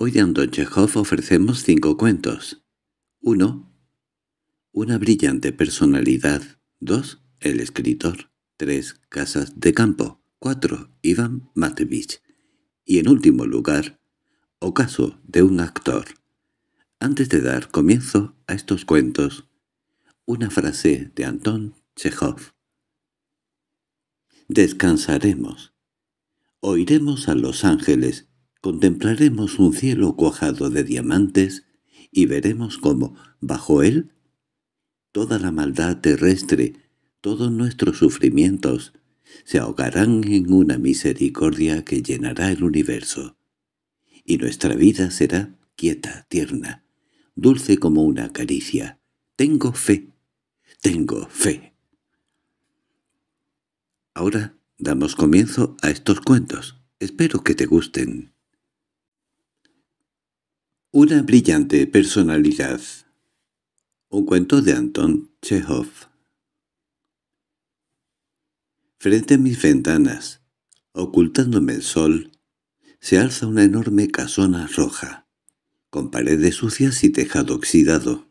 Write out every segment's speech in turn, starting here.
Hoy de Anton Chekhov ofrecemos cinco cuentos. Uno, Una brillante personalidad. 2. El escritor. 3. Casas de campo. 4. Iván Matevich. Y en último lugar, Ocaso de un actor. Antes de dar comienzo a estos cuentos, una frase de Anton Chekhov. Descansaremos. Oiremos a los ángeles contemplaremos un cielo cuajado de diamantes y veremos cómo, bajo él, toda la maldad terrestre, todos nuestros sufrimientos, se ahogarán en una misericordia que llenará el universo. Y nuestra vida será quieta, tierna, dulce como una caricia. Tengo fe, tengo fe. Ahora damos comienzo a estos cuentos. Espero que te gusten. Una brillante personalidad. Un cuento de Anton Chekhov. Frente a mis ventanas, ocultándome el sol, se alza una enorme casona roja, con paredes sucias y tejado oxidado.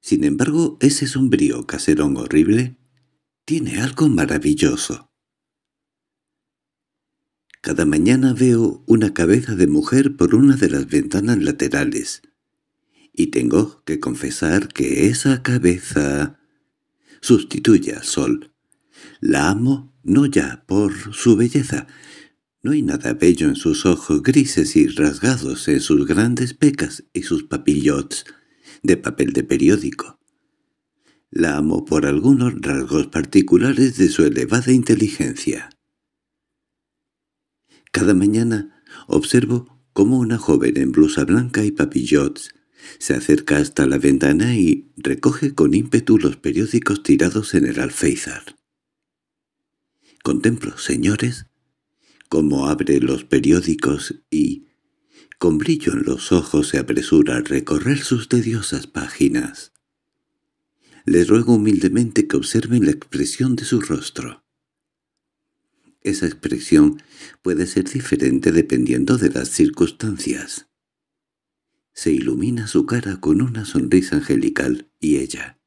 Sin embargo, ese sombrío caserón horrible tiene algo maravilloso. Cada mañana veo una cabeza de mujer por una de las ventanas laterales. Y tengo que confesar que esa cabeza... Sustituye a Sol. La amo no ya por su belleza. No hay nada bello en sus ojos grises y rasgados, en sus grandes pecas y sus papillots de papel de periódico. La amo por algunos rasgos particulares de su elevada inteligencia. Cada mañana observo cómo una joven en blusa blanca y papillots se acerca hasta la ventana y recoge con ímpetu los periódicos tirados en el alféizar. Contemplo, señores, cómo abre los periódicos y, con brillo en los ojos, se apresura a recorrer sus tediosas páginas. Les ruego humildemente que observen la expresión de su rostro. Esa expresión puede ser diferente dependiendo de las circunstancias. Se ilumina su cara con una sonrisa angelical, y ella,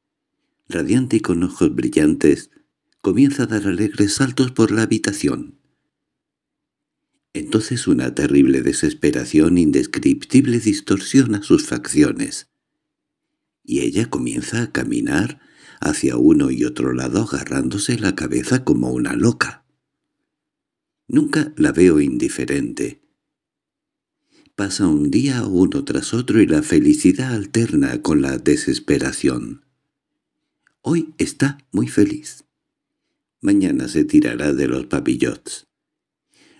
radiante y con ojos brillantes, comienza a dar alegres saltos por la habitación. Entonces una terrible desesperación indescriptible distorsiona sus facciones, y ella comienza a caminar hacia uno y otro lado agarrándose la cabeza como una loca. Nunca la veo indiferente. Pasa un día uno tras otro y la felicidad alterna con la desesperación. Hoy está muy feliz. Mañana se tirará de los papillots.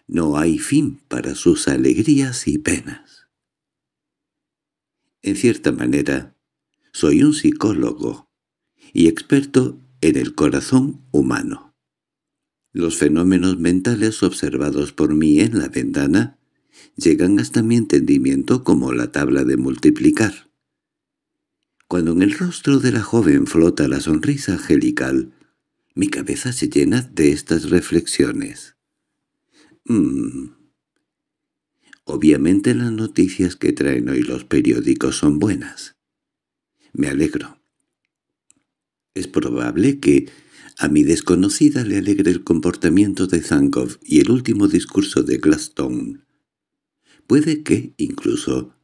No hay fin para sus alegrías y penas. En cierta manera, soy un psicólogo y experto en el corazón humano. Los fenómenos mentales observados por mí en la ventana llegan hasta mi entendimiento como la tabla de multiplicar. Cuando en el rostro de la joven flota la sonrisa angelical, mi cabeza se llena de estas reflexiones. Mm. Obviamente las noticias que traen hoy los periódicos son buenas. Me alegro. Es probable que a mi desconocida le alegre el comportamiento de Zankov y el último discurso de Gladstone. Puede que, incluso,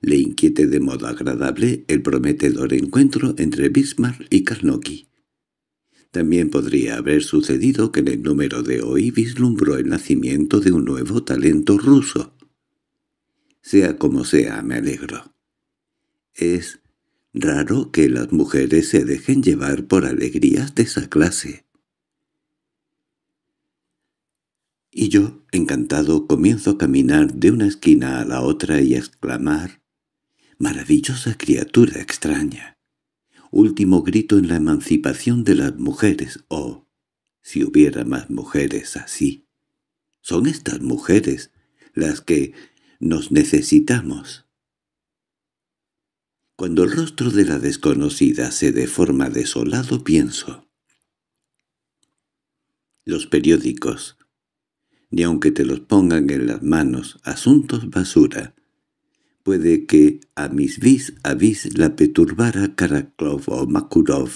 le inquiete de modo agradable el prometedor encuentro entre Bismarck y Karnocki. También podría haber sucedido que en el número de hoy vislumbró el nacimiento de un nuevo talento ruso. Sea como sea, me alegro. Es Raro que las mujeres se dejen llevar por alegrías de esa clase. Y yo, encantado, comienzo a caminar de una esquina a la otra y a exclamar «¡Maravillosa criatura extraña! Último grito en la emancipación de las mujeres, oh, si hubiera más mujeres así. Son estas mujeres las que nos necesitamos». Cuando el rostro de la desconocida se deforma desolado, pienso. Los periódicos, ni aunque te los pongan en las manos, asuntos basura, puede que a mis vis a vis la peturbara Karaklov o Makurov.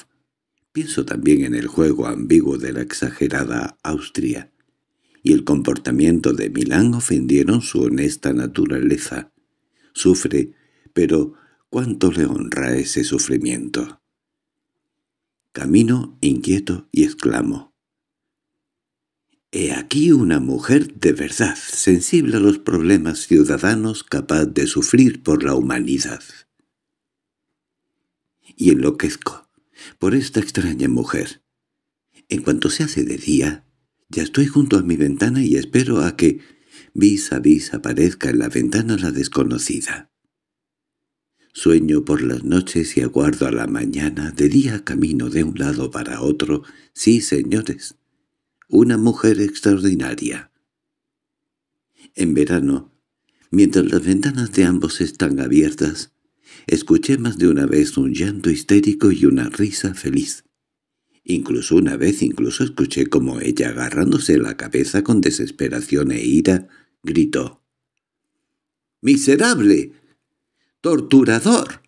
Pienso también en el juego ambiguo de la exagerada Austria, y el comportamiento de Milán ofendieron su honesta naturaleza. Sufre, pero cuánto le honra ese sufrimiento. Camino inquieto y exclamo. He aquí una mujer de verdad, sensible a los problemas ciudadanos, capaz de sufrir por la humanidad. Y enloquezco por esta extraña mujer. En cuanto se hace de día, ya estoy junto a mi ventana y espero a que vis a vis aparezca en la ventana la desconocida. Sueño por las noches y aguardo a la mañana, de día camino de un lado para otro. Sí, señores, una mujer extraordinaria. En verano, mientras las ventanas de ambos están abiertas, escuché más de una vez un llanto histérico y una risa feliz. Incluso una vez incluso escuché como ella, agarrándose la cabeza con desesperación e ira, gritó. —¡Miserable! torturador,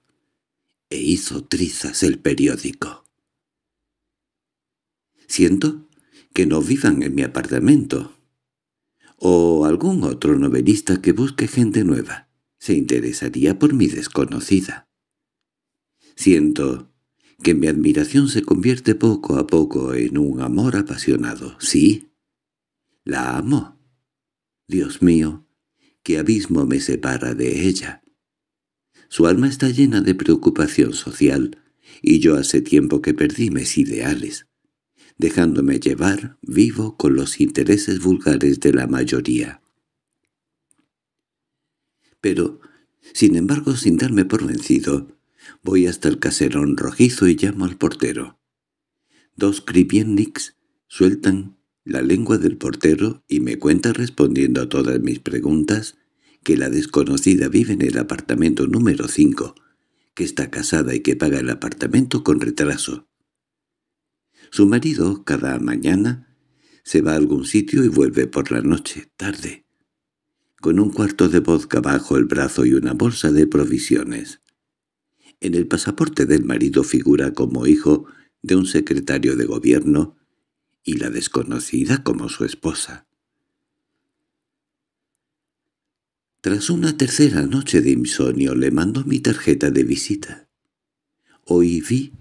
e hizo trizas el periódico. Siento que no vivan en mi apartamento. O algún otro novelista que busque gente nueva. Se interesaría por mi desconocida. Siento que mi admiración se convierte poco a poco en un amor apasionado. Sí, la amo. Dios mío, qué abismo me separa de ella. Su alma está llena de preocupación social, y yo hace tiempo que perdí mis ideales, dejándome llevar vivo con los intereses vulgares de la mayoría. Pero, sin embargo, sin darme por vencido, voy hasta el caserón rojizo y llamo al portero. Dos kripienniks sueltan la lengua del portero y me cuenta respondiendo a todas mis preguntas que la desconocida vive en el apartamento número 5, que está casada y que paga el apartamento con retraso. Su marido, cada mañana, se va a algún sitio y vuelve por la noche, tarde, con un cuarto de vodka bajo el brazo y una bolsa de provisiones. En el pasaporte del marido figura como hijo de un secretario de gobierno y la desconocida como su esposa. Tras una tercera noche de insomnio le mandó mi tarjeta de visita. Hoy vi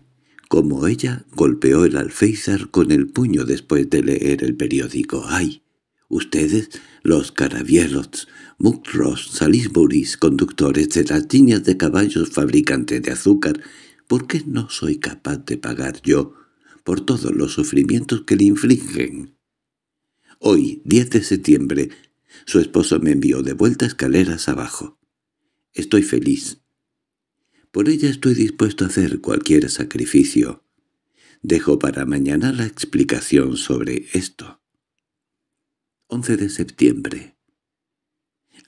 cómo ella golpeó el alféizar con el puño después de leer el periódico. ¡Ay! Ustedes, los carabielos, mucros, salisburys, conductores de las líneas de caballos fabricantes de azúcar, ¿por qué no soy capaz de pagar yo por todos los sufrimientos que le infligen? Hoy, 10 de septiembre, su esposo me envió de vuelta escaleras abajo. Estoy feliz. Por ella estoy dispuesto a hacer cualquier sacrificio. Dejo para mañana la explicación sobre esto. 11 de septiembre.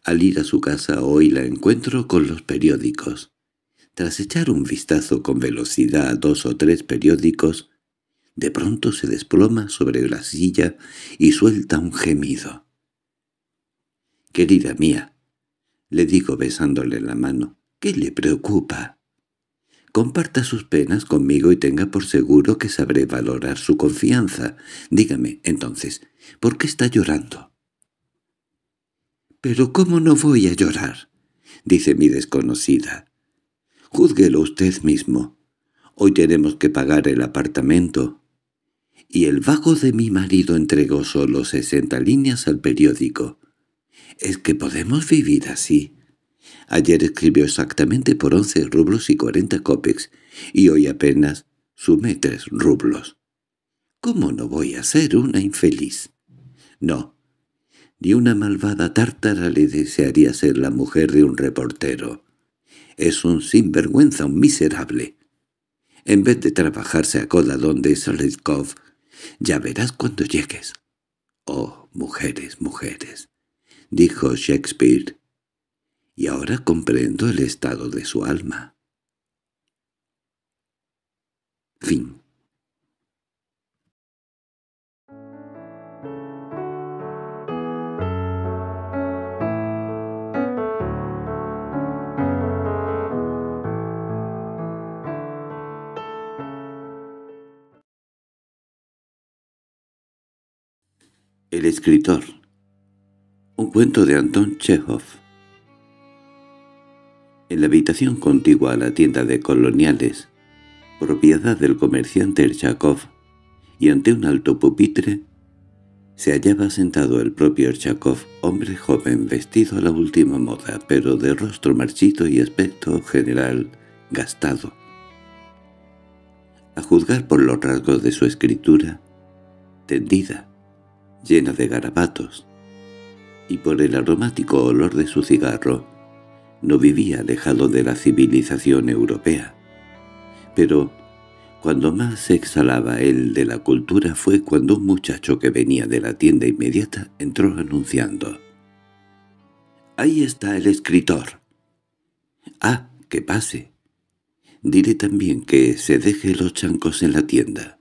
Al ir a su casa hoy la encuentro con los periódicos. Tras echar un vistazo con velocidad a dos o tres periódicos, de pronto se desploma sobre la silla y suelta un gemido. Querida mía, le digo besándole la mano, ¿qué le preocupa? Comparta sus penas conmigo y tenga por seguro que sabré valorar su confianza. Dígame, entonces, ¿por qué está llorando? —¿Pero cómo no voy a llorar? —dice mi desconocida. —Júzguelo usted mismo. Hoy tenemos que pagar el apartamento. Y el vago de mi marido entregó solo sesenta líneas al periódico. Es que podemos vivir así. Ayer escribió exactamente por once rublos y cuarenta copex, y hoy apenas sumé tres rublos. ¿Cómo no voy a ser una infeliz? No, ni una malvada tártara le desearía ser la mujer de un reportero. Es un sinvergüenza, un miserable. En vez de trabajarse a coda donde Soletkov, ya verás cuando llegues. Oh, mujeres, mujeres, dijo Shakespeare, y ahora comprendo el estado de su alma. El escritor un cuento de Anton Chekhov En la habitación contigua a la tienda de coloniales, propiedad del comerciante Erchakov, y ante un alto pupitre, se hallaba sentado el propio Erchakov, hombre joven vestido a la última moda, pero de rostro marchito y aspecto general gastado. A juzgar por los rasgos de su escritura, tendida, llena de garabatos, y por el aromático olor de su cigarro, no vivía alejado de la civilización europea. Pero cuando más se exhalaba él de la cultura fue cuando un muchacho que venía de la tienda inmediata entró anunciando. —¡Ahí está el escritor! —¡Ah, que pase! Diré también que se deje los chancos en la tienda.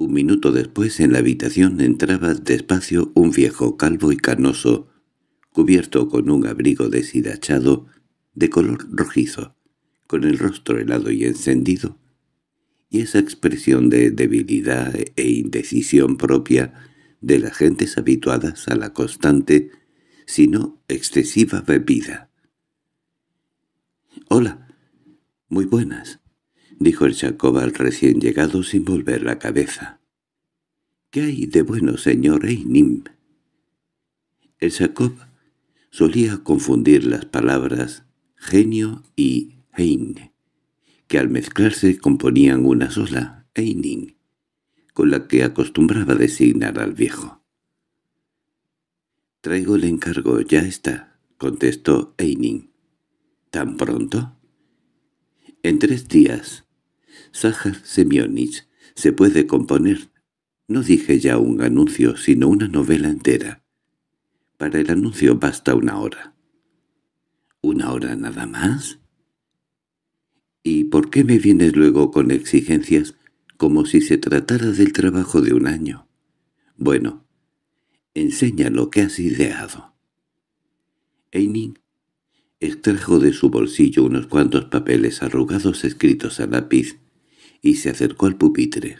Un minuto después en la habitación entraba despacio un viejo calvo y canoso, cubierto con un abrigo deshidachado, de color rojizo, con el rostro helado y encendido, y esa expresión de debilidad e indecisión propia de las gentes habituadas a la constante, sino excesiva bebida. —Hola, muy buenas —dijo el Jacob al recién llegado sin volver la cabeza. —¿Qué hay de bueno, señor Einim? El Jacob solía confundir las palabras genio y Ein, que al mezclarse componían una sola, einin, con la que acostumbraba designar al viejo. —Traigo el encargo, ya está —contestó Einin. —¿Tan pronto? —En tres días —Sájar Semionich se puede componer. No dije ya un anuncio, sino una novela entera. Para el anuncio basta una hora. ¿Una hora nada más? ¿Y por qué me vienes luego con exigencias como si se tratara del trabajo de un año? Bueno, enseña lo que has ideado. Eining extrajo de su bolsillo unos cuantos papeles arrugados escritos a lápiz y se acercó al pupitre.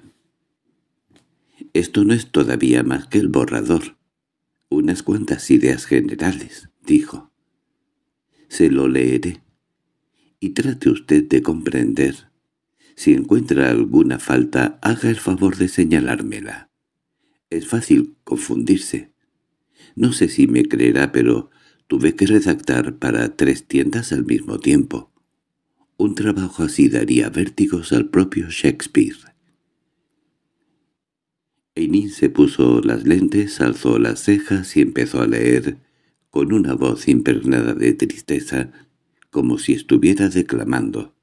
«Esto no es todavía más que el borrador. Unas cuantas ideas generales», dijo. «Se lo leeré. Y trate usted de comprender. Si encuentra alguna falta, haga el favor de señalármela. Es fácil confundirse. No sé si me creerá, pero tuve que redactar para tres tiendas al mismo tiempo. Un trabajo así daría vértigos al propio Shakespeare. Einin se puso las lentes, alzó las cejas y empezó a leer, con una voz impregnada de tristeza, como si estuviera declamando.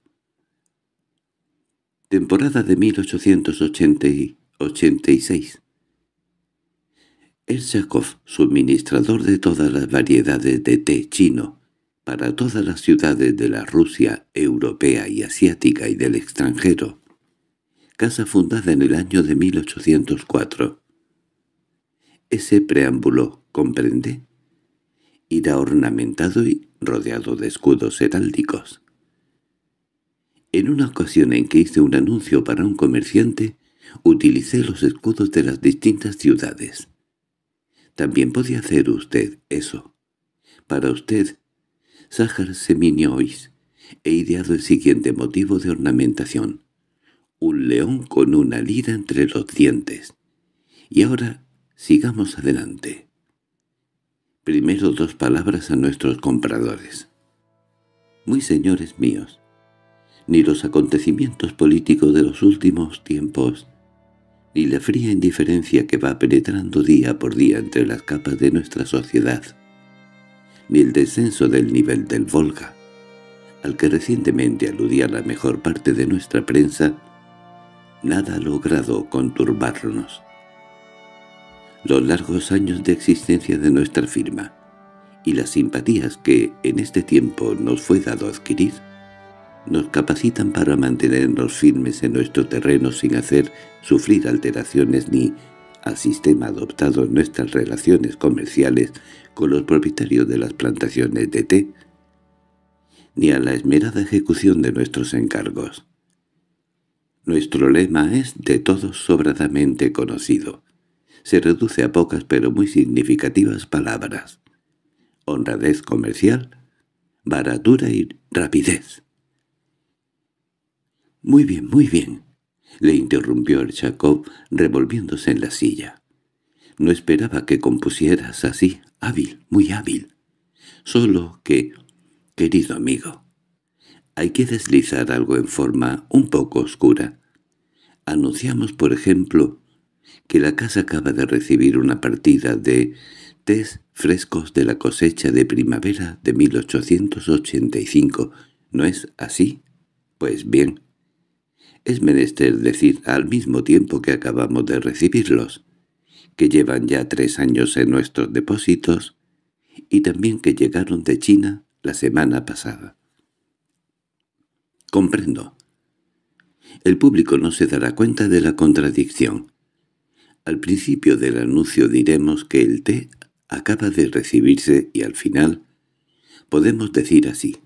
Temporada de 1886. El Shakov, suministrador de todas las variedades de té chino, para todas las ciudades de la Rusia europea y asiática y del extranjero. Casa fundada en el año de 1804. Ese preámbulo, ¿comprende? Irá ornamentado y rodeado de escudos heráldicos. En una ocasión en que hice un anuncio para un comerciante, utilicé los escudos de las distintas ciudades. También podía hacer usted eso. Para usted Sájar Seminiois, he ideado el siguiente motivo de ornamentación. Un león con una lira entre los dientes. Y ahora sigamos adelante. Primero dos palabras a nuestros compradores. Muy señores míos, ni los acontecimientos políticos de los últimos tiempos, ni la fría indiferencia que va penetrando día por día entre las capas de nuestra sociedad, ni el descenso del nivel del Volga, al que recientemente aludía la mejor parte de nuestra prensa, nada ha logrado conturbarnos. Los largos años de existencia de nuestra firma y las simpatías que en este tiempo nos fue dado adquirir nos capacitan para mantenernos firmes en nuestro terreno sin hacer sufrir alteraciones ni al sistema adoptado en nuestras relaciones comerciales con los propietarios de las plantaciones de té, ni a la esmerada ejecución de nuestros encargos. Nuestro lema es de todos sobradamente conocido. Se reduce a pocas pero muy significativas palabras. Honradez comercial, baratura y rapidez. —Muy bien, muy bien —le interrumpió el Jacob revolviéndose en la silla. No esperaba que compusieras así, hábil, muy hábil. Solo que, querido amigo, hay que deslizar algo en forma un poco oscura. Anunciamos, por ejemplo, que la casa acaba de recibir una partida de tés frescos de la cosecha de primavera de 1885. ¿No es así? Pues bien, es menester decir al mismo tiempo que acabamos de recibirlos que llevan ya tres años en nuestros depósitos, y también que llegaron de China la semana pasada. Comprendo. El público no se dará cuenta de la contradicción. Al principio del anuncio diremos que el té acaba de recibirse y al final podemos decir así.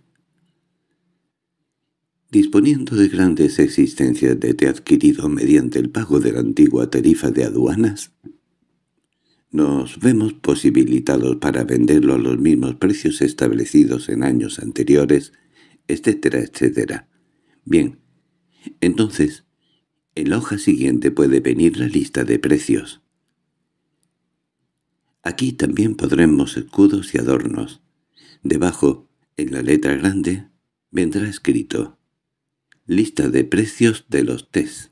Disponiendo de grandes existencias de té adquirido mediante el pago de la antigua tarifa de aduanas, nos vemos posibilitados para venderlo a los mismos precios establecidos en años anteriores, etcétera, etcétera. Bien, entonces, en la hoja siguiente puede venir la lista de precios. Aquí también podremos escudos y adornos. Debajo, en la letra grande, vendrá escrito «Lista de precios de los TES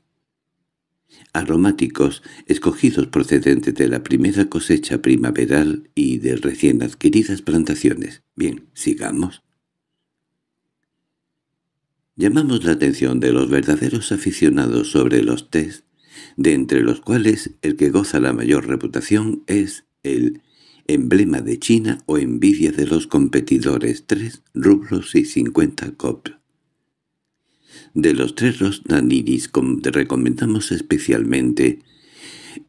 aromáticos escogidos procedentes de la primera cosecha primaveral y de recién adquiridas plantaciones. Bien, sigamos. Llamamos la atención de los verdaderos aficionados sobre los test, de entre los cuales el que goza la mayor reputación es el emblema de China o envidia de los competidores, 3 rublos y 50 cop. De los tres te recomendamos especialmente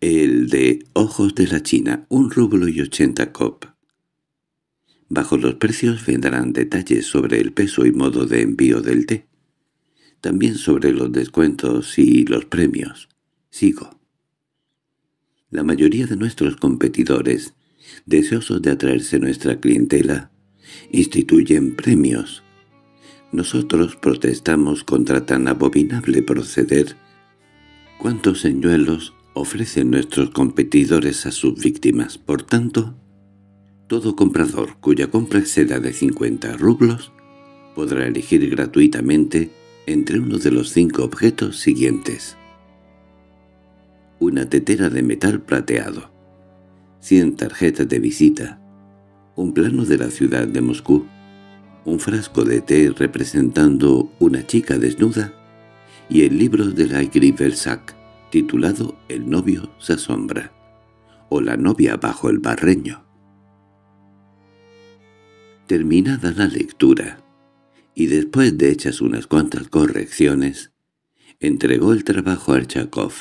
el de Ojos de la China, un rublo y 80 cop. Bajo los precios vendrán detalles sobre el peso y modo de envío del té. También sobre los descuentos y los premios. Sigo. La mayoría de nuestros competidores, deseosos de atraerse nuestra clientela, instituyen premios nosotros protestamos contra tan abominable proceder. ¿Cuántos señuelos ofrecen nuestros competidores a sus víctimas? Por tanto, todo comprador cuya compra exceda de 50 rublos podrá elegir gratuitamente entre uno de los cinco objetos siguientes. Una tetera de metal plateado, 100 tarjetas de visita, un plano de la ciudad de Moscú, un frasco de té representando una chica desnuda y el libro de la Griversac titulado El novio se asombra o La novia bajo el barreño. Terminada la lectura, y después de hechas unas cuantas correcciones, entregó el trabajo a chakov.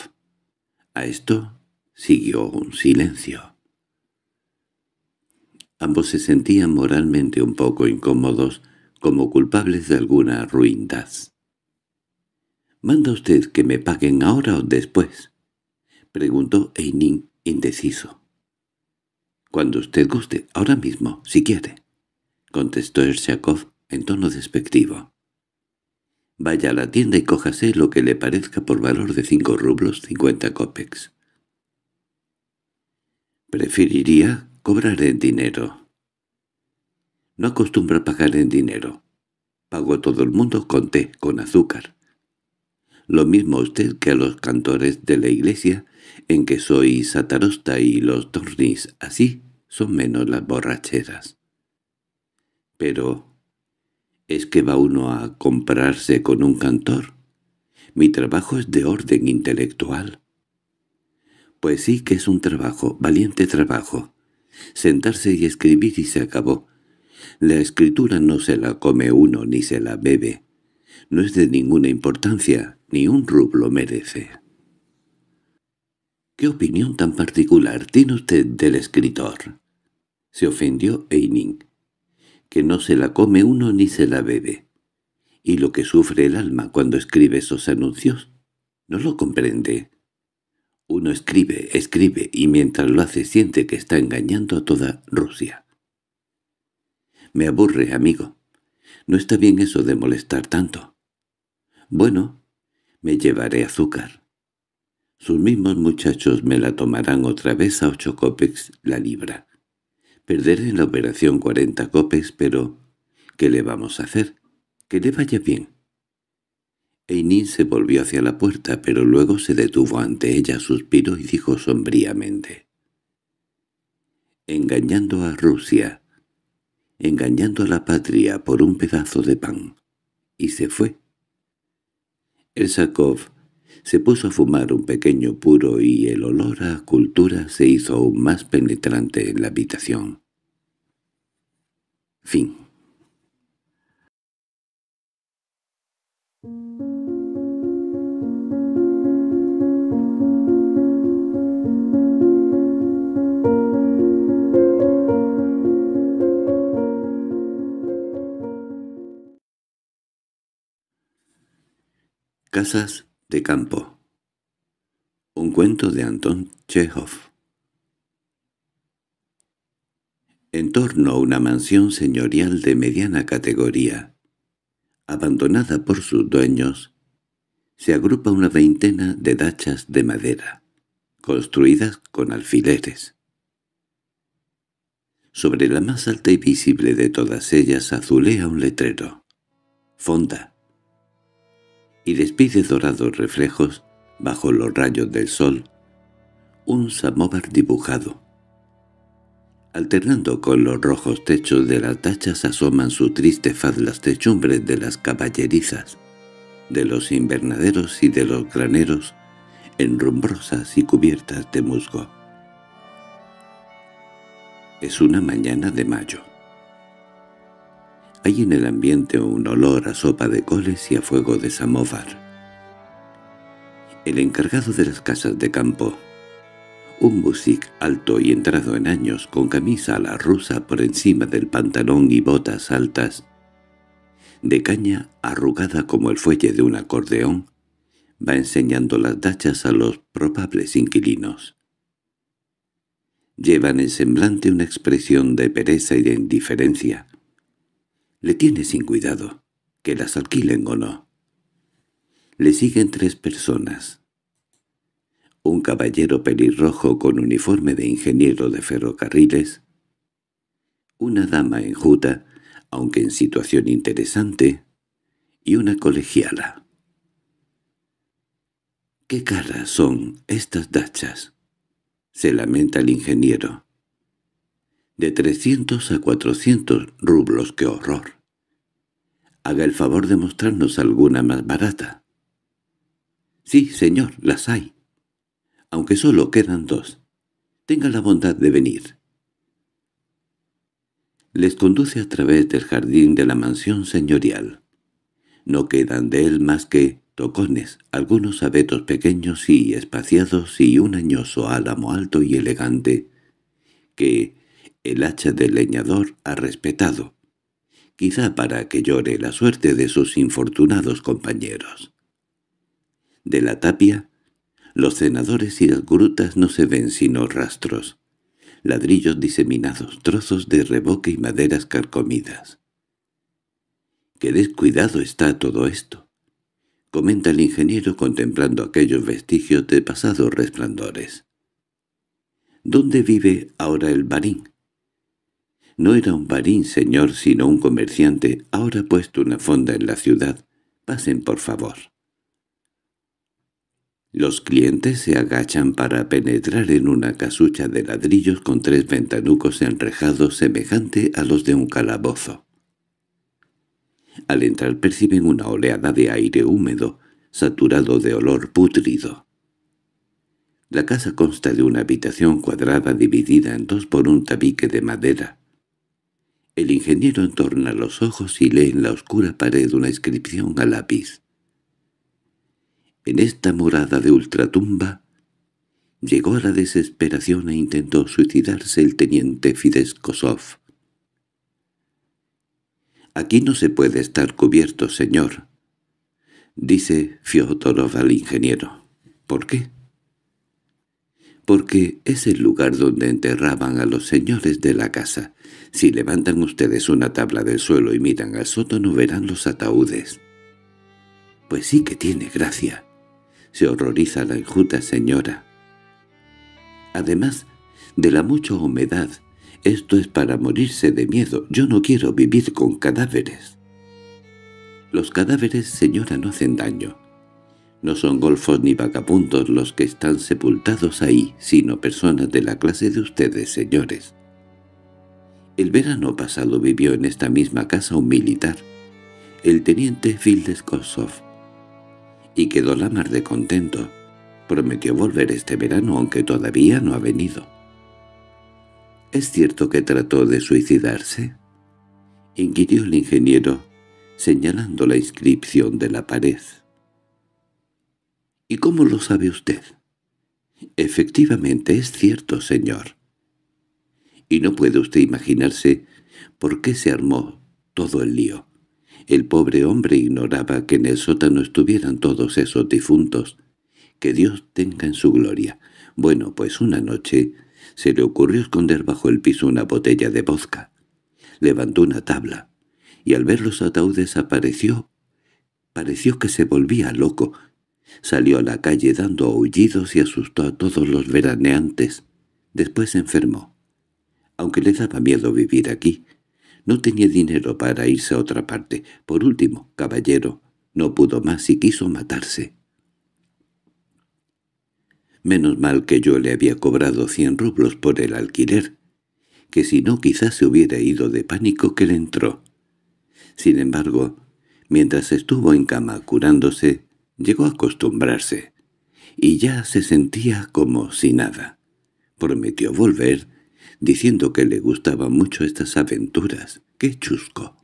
A esto siguió un silencio. Ambos se sentían moralmente un poco incómodos, como culpables de alguna ruindad. —¿Manda usted que me paguen ahora o después? —preguntó Einin indeciso. —Cuando usted guste, ahora mismo, si quiere —contestó Ershakov en tono despectivo. —Vaya a la tienda y cójase lo que le parezca por valor de cinco rublos cincuenta copex. —Preferiría Cobrar en dinero. No acostumbra a pagar en dinero. Pago todo el mundo con té, con azúcar. Lo mismo a usted que a los cantores de la iglesia, en que soy satarosta y los tornis así son menos las borracheras. Pero, ¿es que va uno a comprarse con un cantor? Mi trabajo es de orden intelectual. Pues sí que es un trabajo, valiente trabajo sentarse y escribir y se acabó. La escritura no se la come uno ni se la bebe. No es de ninguna importancia, ni un rublo merece. —¿Qué opinión tan particular tiene usted del escritor? —se ofendió Eining. —Que no se la come uno ni se la bebe. ¿Y lo que sufre el alma cuando escribe esos anuncios? ¿No lo comprende? Uno escribe, escribe, y mientras lo hace siente que está engañando a toda Rusia. Me aburre, amigo. No está bien eso de molestar tanto. Bueno, me llevaré azúcar. Sus mismos muchachos me la tomarán otra vez a ocho copex la libra. Perderé en la operación cuarenta copex, pero... ¿Qué le vamos a hacer? Que le vaya bien. Eynin se volvió hacia la puerta, pero luego se detuvo ante ella, suspiró y dijo sombríamente. Engañando a Rusia, engañando a la patria por un pedazo de pan. Y se fue. El Sakov se puso a fumar un pequeño puro y el olor a cultura se hizo aún más penetrante en la habitación. Fin Casas de campo. Un cuento de Anton Chekhov. En torno a una mansión señorial de mediana categoría, abandonada por sus dueños, se agrupa una veintena de dachas de madera, construidas con alfileres. Sobre la más alta y visible de todas ellas azulea un letrero. Fonda y despide dorados reflejos bajo los rayos del sol un samovar dibujado. Alternando con los rojos techos de las tachas asoman su triste faz las techumbres de las caballerizas, de los invernaderos y de los graneros, enrumbrosas y cubiertas de musgo. Es una mañana de mayo. Hay en el ambiente un olor a sopa de coles y a fuego de samovar. El encargado de las casas de campo, un music alto y entrado en años con camisa a la rusa por encima del pantalón y botas altas, de caña arrugada como el fuelle de un acordeón, va enseñando las dachas a los probables inquilinos. Llevan en semblante una expresión de pereza y de indiferencia, le tiene sin cuidado, que las alquilen o no. Le siguen tres personas. Un caballero pelirrojo con uniforme de ingeniero de ferrocarriles. Una dama enjuta, aunque en situación interesante. Y una colegiala. —¿Qué caras son estas dachas? —se lamenta el ingeniero de 300 a 400 rublos. ¡Qué horror! Haga el favor de mostrarnos alguna más barata. —Sí, señor, las hay. Aunque solo quedan dos. Tenga la bondad de venir. Les conduce a través del jardín de la mansión señorial. No quedan de él más que tocones, algunos abetos pequeños y espaciados y un añoso álamo alto y elegante, que el hacha del leñador ha respetado, quizá para que llore la suerte de sus infortunados compañeros. De la tapia, los cenadores y las grutas no se ven sino rastros, ladrillos diseminados, trozos de reboque y maderas carcomidas. —¡Qué descuidado está todo esto! —comenta el ingeniero contemplando aquellos vestigios de pasados resplandores. —¿Dónde vive ahora el barín? No era un barín, señor, sino un comerciante. Ahora puesto una fonda en la ciudad. Pasen, por favor. Los clientes se agachan para penetrar en una casucha de ladrillos con tres ventanucos enrejados semejante a los de un calabozo. Al entrar perciben una oleada de aire húmedo, saturado de olor pútrido. La casa consta de una habitación cuadrada dividida en dos por un tabique de madera. El ingeniero entorna los ojos y lee en la oscura pared una inscripción a lápiz. En esta morada de ultratumba llegó a la desesperación e intentó suicidarse el teniente Kosov. «Aquí no se puede estar cubierto, señor», dice Fiodorov al ingeniero. «¿Por qué?» porque es el lugar donde enterraban a los señores de la casa. Si levantan ustedes una tabla del suelo y miran al sótano verán los ataúdes. Pues sí que tiene gracia. Se horroriza la enjuta señora. Además de la mucha humedad, esto es para morirse de miedo. Yo no quiero vivir con cadáveres. Los cadáveres, señora, no hacen daño. No son golfos ni vagapuntos los que están sepultados ahí, sino personas de la clase de ustedes, señores. El verano pasado vivió en esta misma casa un militar, el teniente Fildes y quedó la mar de contento. Prometió volver este verano, aunque todavía no ha venido. —¿Es cierto que trató de suicidarse? —inquirió el ingeniero, señalando la inscripción de la pared. ¿Y cómo lo sabe usted? Efectivamente, es cierto, señor. Y no puede usted imaginarse por qué se armó todo el lío. El pobre hombre ignoraba que en el sótano estuvieran todos esos difuntos. Que Dios tenga en su gloria. Bueno, pues una noche se le ocurrió esconder bajo el piso una botella de vodka. Levantó una tabla, y al ver los ataúdes apareció. Pareció que se volvía loco, Salió a la calle dando aullidos y asustó a todos los veraneantes. Después enfermó. Aunque le daba miedo vivir aquí, no tenía dinero para irse a otra parte. Por último, caballero, no pudo más y quiso matarse. Menos mal que yo le había cobrado cien rublos por el alquiler, que si no quizás se hubiera ido de pánico que le entró. Sin embargo, mientras estuvo en cama curándose, Llegó a acostumbrarse, y ya se sentía como si nada. Prometió volver, diciendo que le gustaban mucho estas aventuras. ¡Qué chusco!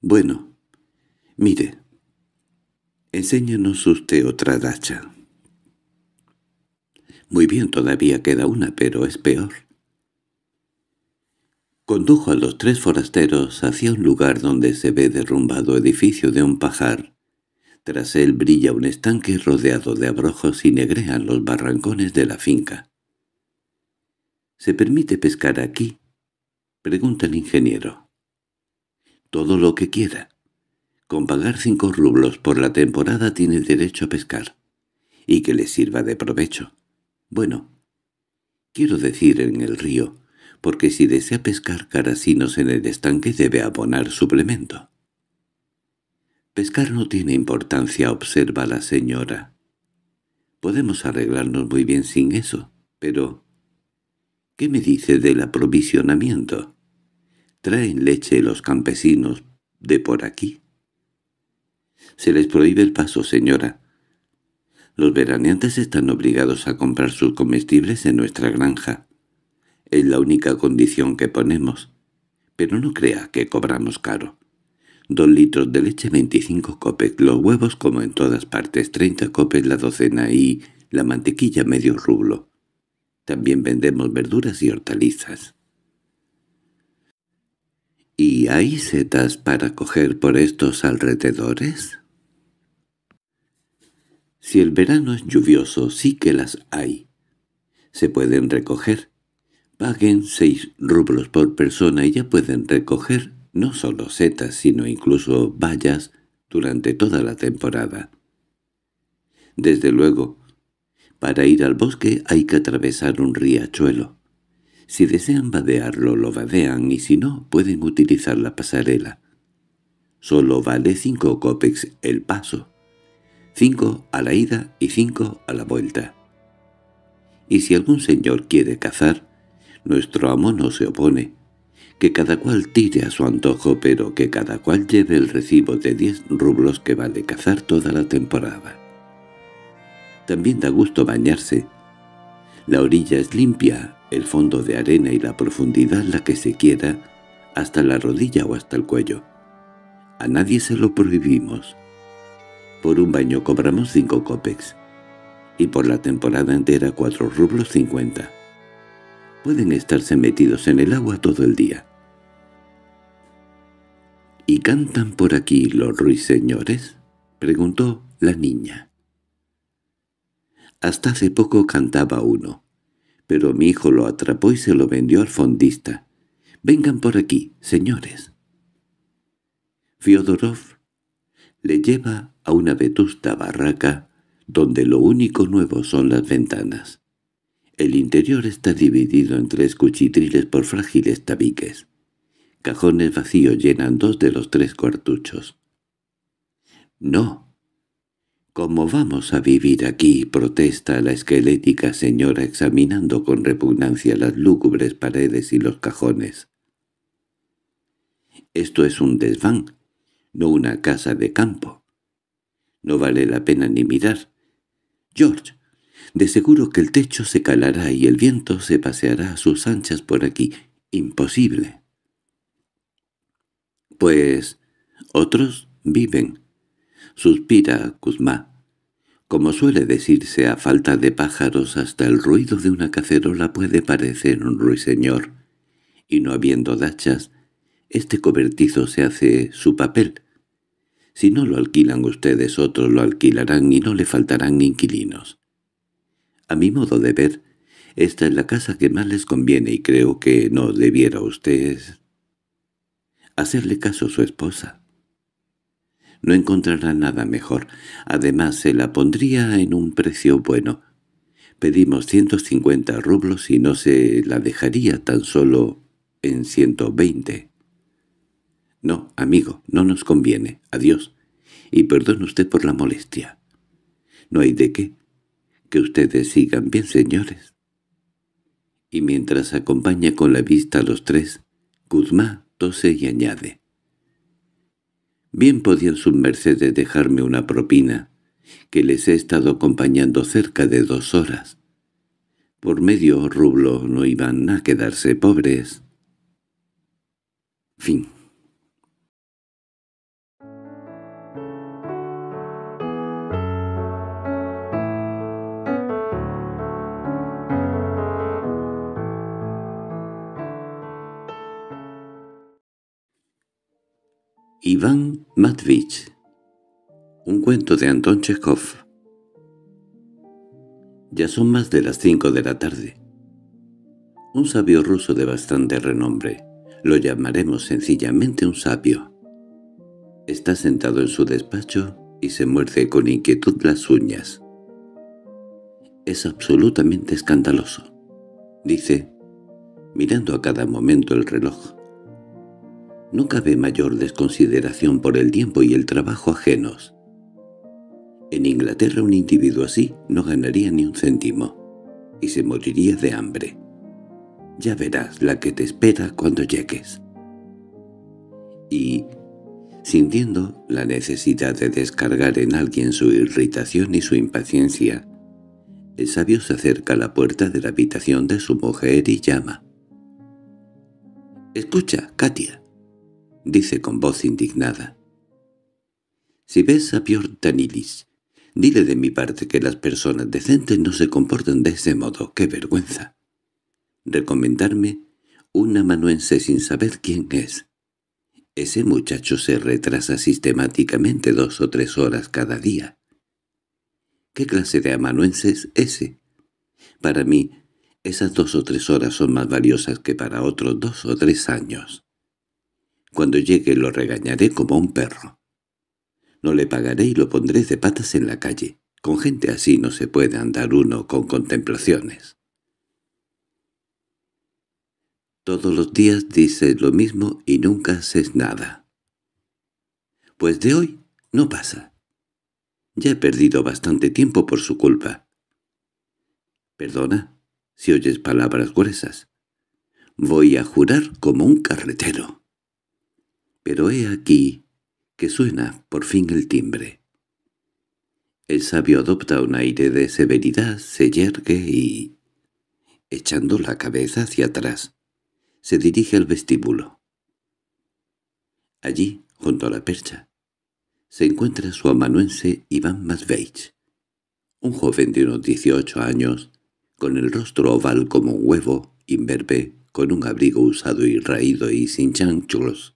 Bueno, mire, enséñenos usted otra dacha. Muy bien, todavía queda una, pero es peor. Condujo a los tres forasteros hacia un lugar donde se ve derrumbado edificio de un pajar. Tras él brilla un estanque rodeado de abrojos y negrean los barrancones de la finca. —¿Se permite pescar aquí? —pregunta el ingeniero. —Todo lo que quiera. Con pagar cinco rublos por la temporada tiene derecho a pescar. Y que le sirva de provecho. Bueno, quiero decir en el río, porque si desea pescar caracinos en el estanque debe abonar suplemento. Pescar no tiene importancia, observa la señora. Podemos arreglarnos muy bien sin eso, pero... ¿Qué me dice del aprovisionamiento? ¿Traen leche los campesinos de por aquí? Se les prohíbe el paso, señora. Los veraneantes están obligados a comprar sus comestibles en nuestra granja. Es la única condición que ponemos. Pero no crea que cobramos caro. Dos litros de leche, 25 copes, los huevos como en todas partes, 30 copes la docena y la mantequilla medio rublo. También vendemos verduras y hortalizas. ¿Y hay setas para coger por estos alrededores? Si el verano es lluvioso, sí que las hay. Se pueden recoger, Paguen seis rublos por persona y ya pueden recoger no solo setas sino incluso vallas durante toda la temporada. Desde luego, para ir al bosque hay que atravesar un riachuelo. Si desean vadearlo, lo vadean, y si no, pueden utilizar la pasarela. Solo vale cinco copex el paso, cinco a la ida y cinco a la vuelta. Y si algún señor quiere cazar, nuestro amo no se opone. Que cada cual tire a su antojo, pero que cada cual lleve el recibo de diez rublos que vale cazar toda la temporada. También da gusto bañarse. La orilla es limpia, el fondo de arena y la profundidad la que se quiera, hasta la rodilla o hasta el cuello. A nadie se lo prohibimos. Por un baño cobramos cinco copex, y por la temporada entera cuatro rublos cincuenta pueden estarse metidos en el agua todo el día. —¿Y cantan por aquí los ruiseñores? —preguntó la niña. —Hasta hace poco cantaba uno, pero mi hijo lo atrapó y se lo vendió al fondista. —Vengan por aquí, señores. Fiodorov le lleva a una vetusta barraca donde lo único nuevo son las ventanas. El interior está dividido en tres cuchitriles por frágiles tabiques. Cajones vacíos llenan dos de los tres cuartuchos. —¡No! —¿Cómo vamos a vivir aquí? —protesta la esquelética señora examinando con repugnancia las lúgubres paredes y los cajones. —Esto es un desván, no una casa de campo. No vale la pena ni mirar. —George, de seguro que el techo se calará y el viento se paseará a sus anchas por aquí. Imposible. Pues otros viven, suspira Kuzma. Como suele decirse, a falta de pájaros hasta el ruido de una cacerola puede parecer un ruiseñor, y no habiendo dachas, este cobertizo se hace su papel. Si no lo alquilan ustedes, otros lo alquilarán y no le faltarán inquilinos. A mi modo de ver, esta es la casa que más les conviene y creo que no debiera usted hacerle caso a su esposa. No encontrará nada mejor. Además, se la pondría en un precio bueno. Pedimos 150 rublos y no se la dejaría tan solo en 120. No, amigo, no nos conviene. Adiós. Y perdone usted por la molestia. No hay de qué. Que ustedes sigan bien, señores. Y mientras acompaña con la vista a los tres, Guzmán tose y añade. Bien podían sus mercedes dejarme una propina, que les he estado acompañando cerca de dos horas. Por medio rublo no iban a quedarse pobres. Fin Iván Matvich Un cuento de Anton Chekhov Ya son más de las cinco de la tarde. Un sabio ruso de bastante renombre, lo llamaremos sencillamente un sabio. Está sentado en su despacho y se muerde con inquietud las uñas. Es absolutamente escandaloso, dice, mirando a cada momento el reloj. No cabe mayor desconsideración por el tiempo y el trabajo ajenos. En Inglaterra un individuo así no ganaría ni un céntimo, y se moriría de hambre. Ya verás la que te espera cuando llegues. Y, sintiendo la necesidad de descargar en alguien su irritación y su impaciencia, el sabio se acerca a la puerta de la habitación de su mujer y llama. —¡Escucha, Katia! dice con voz indignada. Si ves a Pior Tanilis, dile de mi parte que las personas decentes no se comportan de ese modo. ¡Qué vergüenza! Recomendarme un amanuense sin saber quién es. Ese muchacho se retrasa sistemáticamente dos o tres horas cada día. ¿Qué clase de amanuense es ese? Para mí, esas dos o tres horas son más valiosas que para otros dos o tres años. Cuando llegue lo regañaré como un perro. No le pagaré y lo pondré de patas en la calle. Con gente así no se puede andar uno con contemplaciones. Todos los días dices lo mismo y nunca haces nada. Pues de hoy no pasa. Ya he perdido bastante tiempo por su culpa. Perdona si oyes palabras gruesas. Voy a jurar como un carretero. Pero he aquí que suena por fin el timbre. El sabio adopta un aire de severidad, se yergue y, echando la cabeza hacia atrás, se dirige al vestíbulo. Allí, junto a la percha, se encuentra su amanuense Iván Masveich, un joven de unos 18 años, con el rostro oval como un huevo, imberbe, con un abrigo usado y raído y sin chanchulos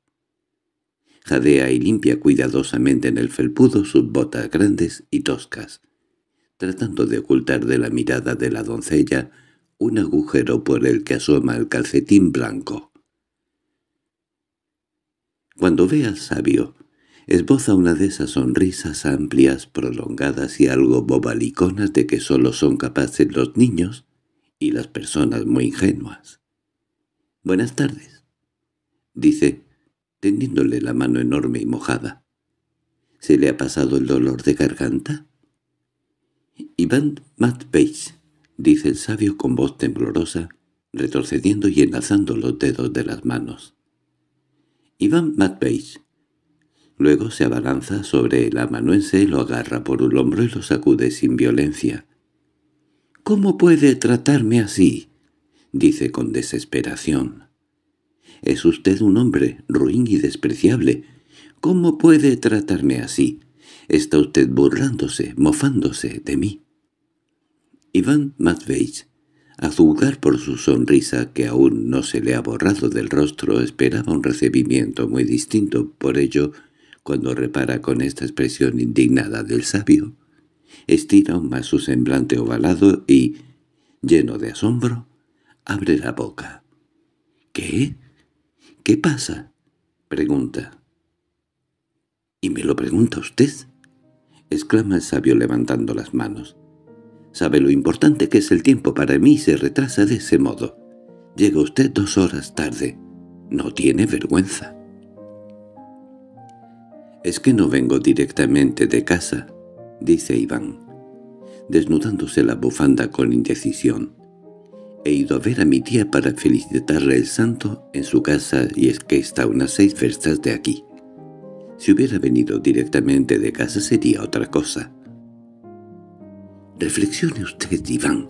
jadea y limpia cuidadosamente en el felpudo sus botas grandes y toscas, tratando de ocultar de la mirada de la doncella un agujero por el que asoma el calcetín blanco. Cuando ve al sabio, esboza una de esas sonrisas amplias, prolongadas y algo bobaliconas de que solo son capaces los niños y las personas muy ingenuas. «Buenas tardes», dice, teniéndole la mano enorme y mojada. —¿Se le ha pasado el dolor de garganta? —Iván Matveich —dice el sabio con voz temblorosa, retrocediendo y enlazando los dedos de las manos. —Iván Matveich. Luego se abalanza sobre el amanuense, lo agarra por un hombro y lo sacude sin violencia. —¿Cómo puede tratarme así? —dice con desesperación. «Es usted un hombre ruin y despreciable. ¿Cómo puede tratarme así? Está usted burlándose, mofándose de mí». Iván Matveich, a juzgar por su sonrisa que aún no se le ha borrado del rostro, esperaba un recibimiento muy distinto. Por ello, cuando repara con esta expresión indignada del sabio, estira aún más su semblante ovalado y, lleno de asombro, abre la boca. —¿Qué? —¿Qué pasa? —pregunta. —¿Y me lo pregunta usted? —exclama el sabio levantando las manos. —Sabe lo importante que es el tiempo para mí y se retrasa de ese modo. Llega usted dos horas tarde. No tiene vergüenza. —Es que no vengo directamente de casa —dice Iván, desnudándose la bufanda con indecisión. He ido a ver a mi tía para felicitarle el santo en su casa y es que está unas seis versas de aquí. Si hubiera venido directamente de casa sería otra cosa. Reflexione usted, Iván,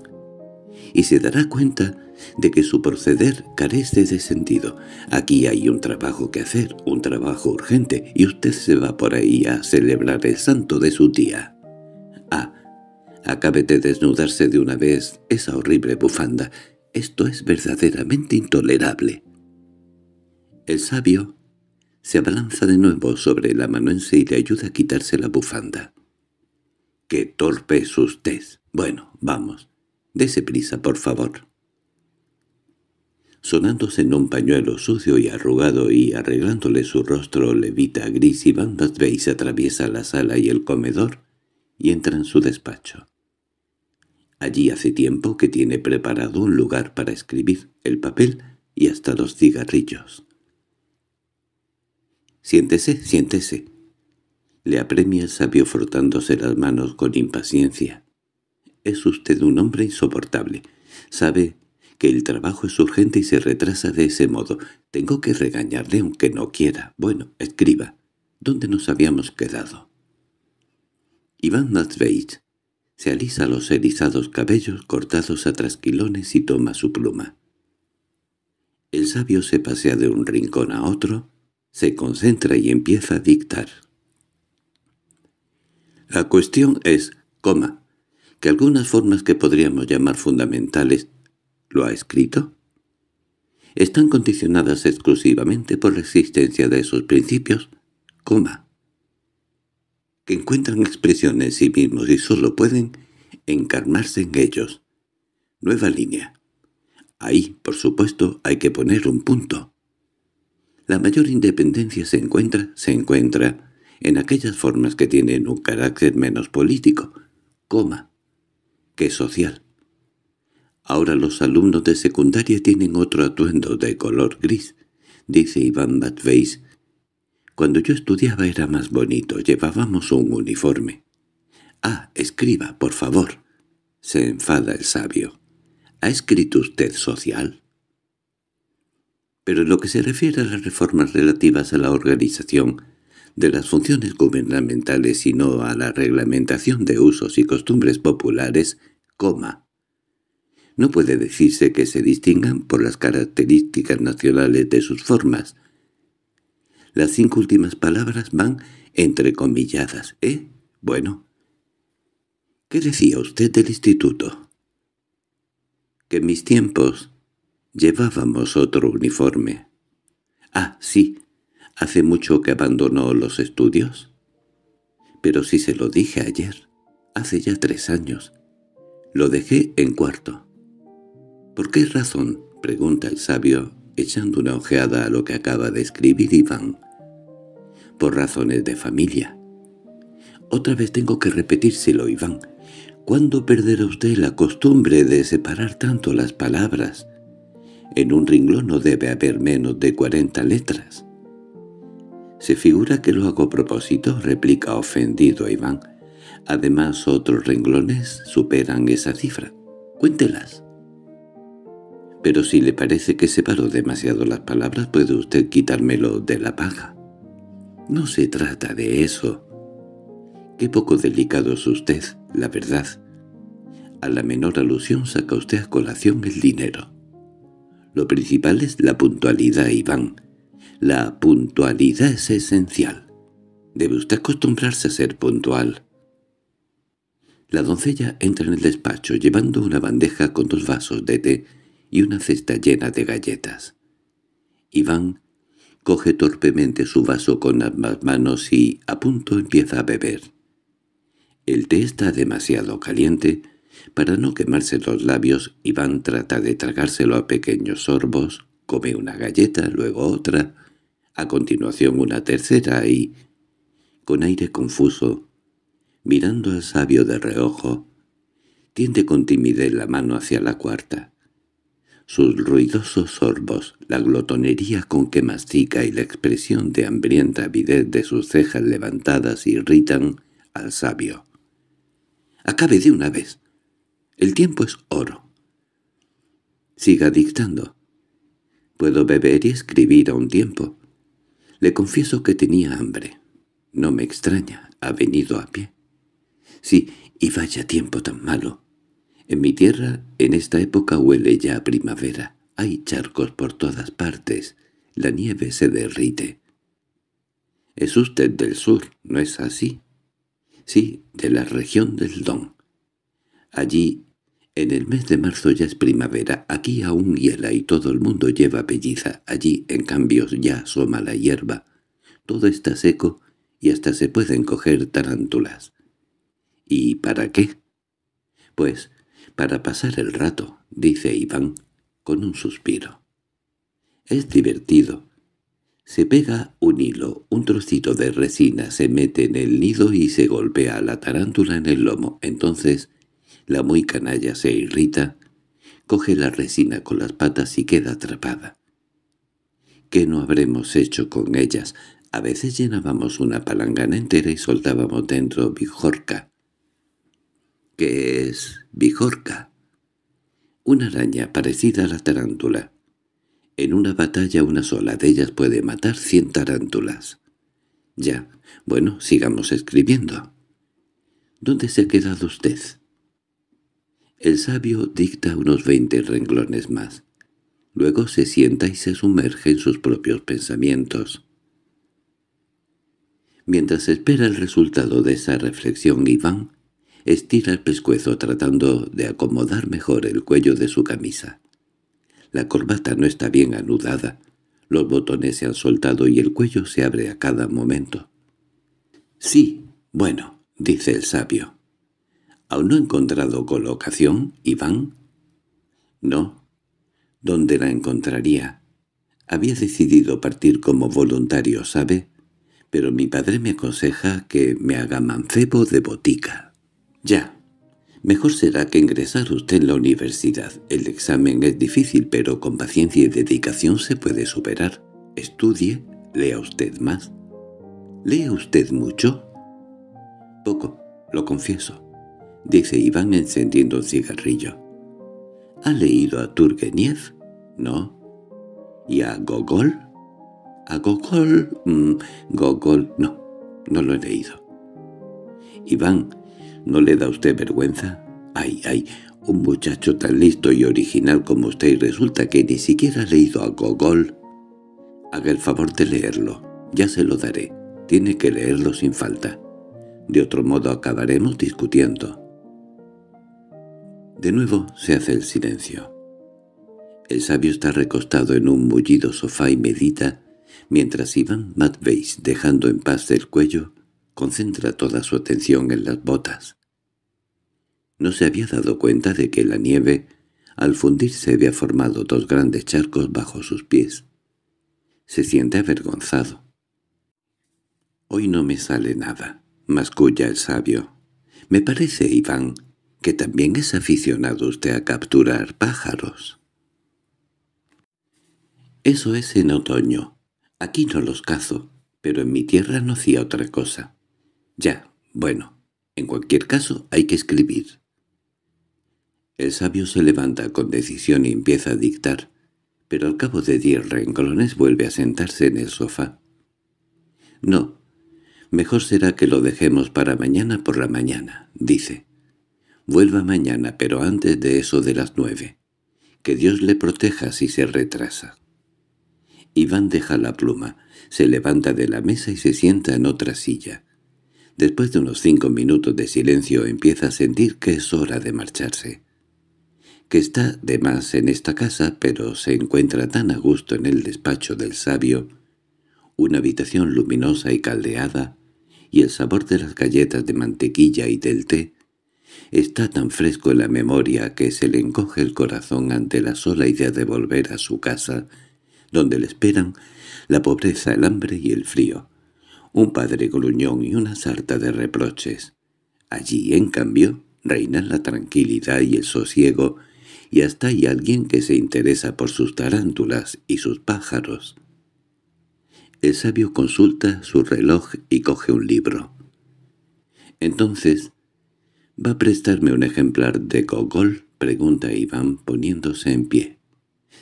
y se dará cuenta de que su proceder carece de sentido. Aquí hay un trabajo que hacer, un trabajo urgente, y usted se va por ahí a celebrar el santo de su tía. Acabe de desnudarse de una vez esa horrible bufanda. Esto es verdaderamente intolerable. El sabio se abalanza de nuevo sobre el amanuense y le ayuda a quitarse la bufanda. —¡Qué torpe es usted! Bueno, vamos. Dese prisa, por favor. Sonándose en un pañuelo sucio y arrugado y arreglándole su rostro levita gris y bandas veis atraviesa la sala y el comedor y entra en su despacho. Allí hace tiempo que tiene preparado un lugar para escribir, el papel y hasta los cigarrillos. —Siéntese, siéntese —le apremia el sabio frotándose las manos con impaciencia. —Es usted un hombre insoportable. Sabe que el trabajo es urgente y se retrasa de ese modo. Tengo que regañarle aunque no quiera. Bueno, escriba. ¿Dónde nos habíamos quedado? Iván Matveich se alisa los erizados cabellos cortados a trasquilones y toma su pluma. El sabio se pasea de un rincón a otro, se concentra y empieza a dictar. La cuestión es, coma, que algunas formas que podríamos llamar fundamentales ¿Lo ha escrito? Están condicionadas exclusivamente por la existencia de esos principios, coma, que encuentran expresión en sí mismos y solo pueden encarnarse en ellos. Nueva línea. Ahí, por supuesto, hay que poner un punto. La mayor independencia se encuentra, se encuentra, en aquellas formas que tienen un carácter menos político, coma, que social. Ahora los alumnos de secundaria tienen otro atuendo de color gris, dice Iván Matveis, cuando yo estudiaba era más bonito, llevábamos un uniforme. —Ah, escriba, por favor —se enfada el sabio. —¿Ha escrito usted social? Pero en lo que se refiere a las reformas relativas a la organización de las funciones gubernamentales y no a la reglamentación de usos y costumbres populares, coma. No puede decirse que se distingan por las características nacionales de sus formas, las cinco últimas palabras van entrecomilladas, ¿eh? Bueno. ¿Qué decía usted del instituto? Que en mis tiempos llevábamos otro uniforme. Ah, sí. ¿Hace mucho que abandonó los estudios? Pero si se lo dije ayer, hace ya tres años. Lo dejé en cuarto. —¿Por qué razón? —pregunta el sabio echando una ojeada a lo que acaba de escribir Iván. —Por razones de familia. —Otra vez tengo que repetírselo, Iván. ¿Cuándo perderá usted la costumbre de separar tanto las palabras? En un renglón no debe haber menos de cuarenta letras. —Se figura que lo hago a propósito —replica ofendido Iván. Además, otros renglones superan esa cifra. Cuéntelas. Pero si le parece que separo demasiado las palabras, puede usted quitármelo de la paga. No se trata de eso. Qué poco delicado es usted, la verdad. A la menor alusión saca usted a colación el dinero. Lo principal es la puntualidad, Iván. La puntualidad es esencial. Debe usted acostumbrarse a ser puntual. La doncella entra en el despacho llevando una bandeja con dos vasos de té y una cesta llena de galletas. Iván coge torpemente su vaso con ambas manos y a punto empieza a beber. El té está demasiado caliente. Para no quemarse los labios, Iván trata de tragárselo a pequeños sorbos, come una galleta, luego otra, a continuación una tercera y, con aire confuso, mirando al sabio de reojo, tiende con timidez la mano hacia la cuarta sus ruidosos sorbos, la glotonería con que mastica y la expresión de hambrienta avidez de sus cejas levantadas irritan al sabio. Acabe de una vez. El tiempo es oro. Siga dictando. Puedo beber y escribir a un tiempo. Le confieso que tenía hambre. No me extraña, ha venido a pie. Sí, y vaya tiempo tan malo. En mi tierra, en esta época huele ya a primavera. Hay charcos por todas partes. La nieve se derrite. Es usted del sur, ¿no es así? Sí, de la región del Don. Allí, en el mes de marzo ya es primavera, aquí aún hiela y todo el mundo lleva pelliza, allí, en cambio, ya asoma la hierba. Todo está seco y hasta se pueden coger tarántulas. ¿Y para qué? Pues para pasar el rato, dice Iván, con un suspiro. Es divertido. Se pega un hilo, un trocito de resina, se mete en el nido y se golpea la tarántula en el lomo. Entonces, la muy canalla se irrita, coge la resina con las patas y queda atrapada. ¿Qué no habremos hecho con ellas? A veces llenábamos una palangana entera y soltábamos dentro bijorca que es Bijorca, una araña parecida a la tarántula. En una batalla una sola de ellas puede matar cien tarántulas. Ya, bueno, sigamos escribiendo. ¿Dónde se ha quedado usted? El sabio dicta unos veinte renglones más. Luego se sienta y se sumerge en sus propios pensamientos. Mientras espera el resultado de esa reflexión, Iván estira el pescuezo tratando de acomodar mejor el cuello de su camisa. La corbata no está bien anudada, los botones se han soltado y el cuello se abre a cada momento. «Sí, bueno», dice el sabio. «¿Aún no ha encontrado colocación, Iván?» «No». «¿Dónde la encontraría?» Había decidido partir como voluntario, ¿sabe? Pero mi padre me aconseja que me haga mancebo de botica. Ya. Mejor será que ingresar usted en la universidad. El examen es difícil, pero con paciencia y dedicación se puede superar. Estudie, lea usted más. —¿Lea usted mucho? Poco, lo confieso. Dice Iván encendiendo un cigarrillo. ¿Ha leído a Turgeniev? No. ¿Y a Gogol? A Gogol... Mm, Gogol... No, no lo he leído. Iván ¿No le da usted vergüenza? Ay, ay, un muchacho tan listo y original como usted y resulta que ni siquiera ha leído a Gogol. Haga el favor de leerlo, ya se lo daré. Tiene que leerlo sin falta. De otro modo acabaremos discutiendo. De nuevo se hace el silencio. El sabio está recostado en un mullido sofá y medita, mientras Iván Matveis, dejando en paz el cuello, concentra toda su atención en las botas. No se había dado cuenta de que la nieve, al fundirse, había formado dos grandes charcos bajo sus pies. Se siente avergonzado. «Hoy no me sale nada», masculla el sabio. «Me parece, Iván, que también es aficionado usted a capturar pájaros». «Eso es en otoño. Aquí no los cazo, pero en mi tierra no hacía otra cosa. Ya, bueno, en cualquier caso hay que escribir. El sabio se levanta con decisión y empieza a dictar, pero al cabo de diez renglones vuelve a sentarse en el sofá. No, mejor será que lo dejemos para mañana por la mañana, dice. Vuelva mañana, pero antes de eso de las nueve. Que Dios le proteja si se retrasa. Iván deja la pluma, se levanta de la mesa y se sienta en otra silla. Después de unos cinco minutos de silencio empieza a sentir que es hora de marcharse, que está de más en esta casa, pero se encuentra tan a gusto en el despacho del sabio, una habitación luminosa y caldeada, y el sabor de las galletas de mantequilla y del té, está tan fresco en la memoria que se le encoge el corazón ante la sola idea de volver a su casa, donde le esperan la pobreza, el hambre y el frío un padre gruñón y una sarta de reproches. Allí, en cambio, reinan la tranquilidad y el sosiego, y hasta hay alguien que se interesa por sus tarántulas y sus pájaros. El sabio consulta su reloj y coge un libro. Entonces, ¿va a prestarme un ejemplar de Gogol? pregunta Iván poniéndose en pie.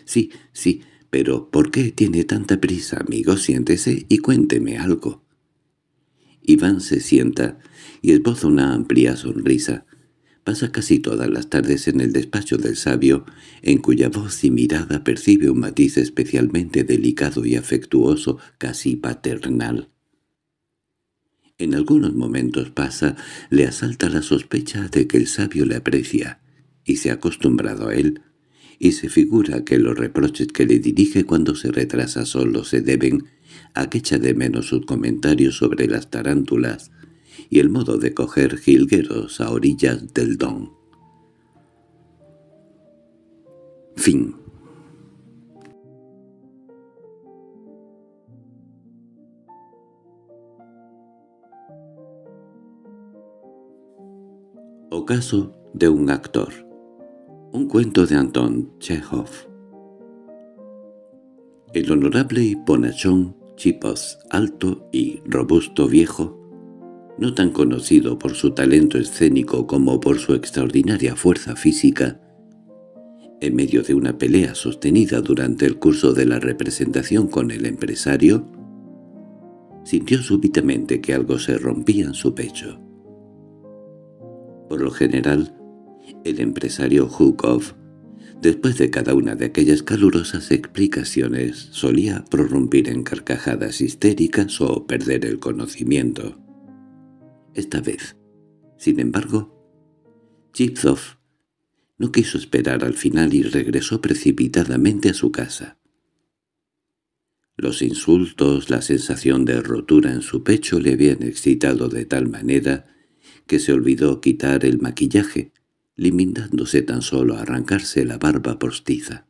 Sí, sí, pero ¿por qué tiene tanta prisa, amigo? Siéntese y cuénteme algo. Iván se sienta y esboza una amplia sonrisa. Pasa casi todas las tardes en el despacho del sabio, en cuya voz y mirada percibe un matiz especialmente delicado y afectuoso, casi paternal. En algunos momentos pasa, le asalta la sospecha de que el sabio le aprecia, y se ha acostumbrado a él, y se figura que los reproches que le dirige cuando se retrasa solo se deben a que echa de menos sus comentarios sobre las tarántulas y el modo de coger jilgueros a orillas del Don. Fin Ocaso de un actor Un cuento de Anton Chekhov El honorable Bonachón Chipos, alto y robusto viejo, no tan conocido por su talento escénico como por su extraordinaria fuerza física, en medio de una pelea sostenida durante el curso de la representación con el empresario, sintió súbitamente que algo se rompía en su pecho. Por lo general, el empresario Hukov Después de cada una de aquellas calurosas explicaciones, solía prorrumpir en carcajadas histéricas o perder el conocimiento. Esta vez, sin embargo, Chipzoff no quiso esperar al final y regresó precipitadamente a su casa. Los insultos, la sensación de rotura en su pecho le habían excitado de tal manera que se olvidó quitar el maquillaje, limitándose tan solo a arrancarse la barba postiza.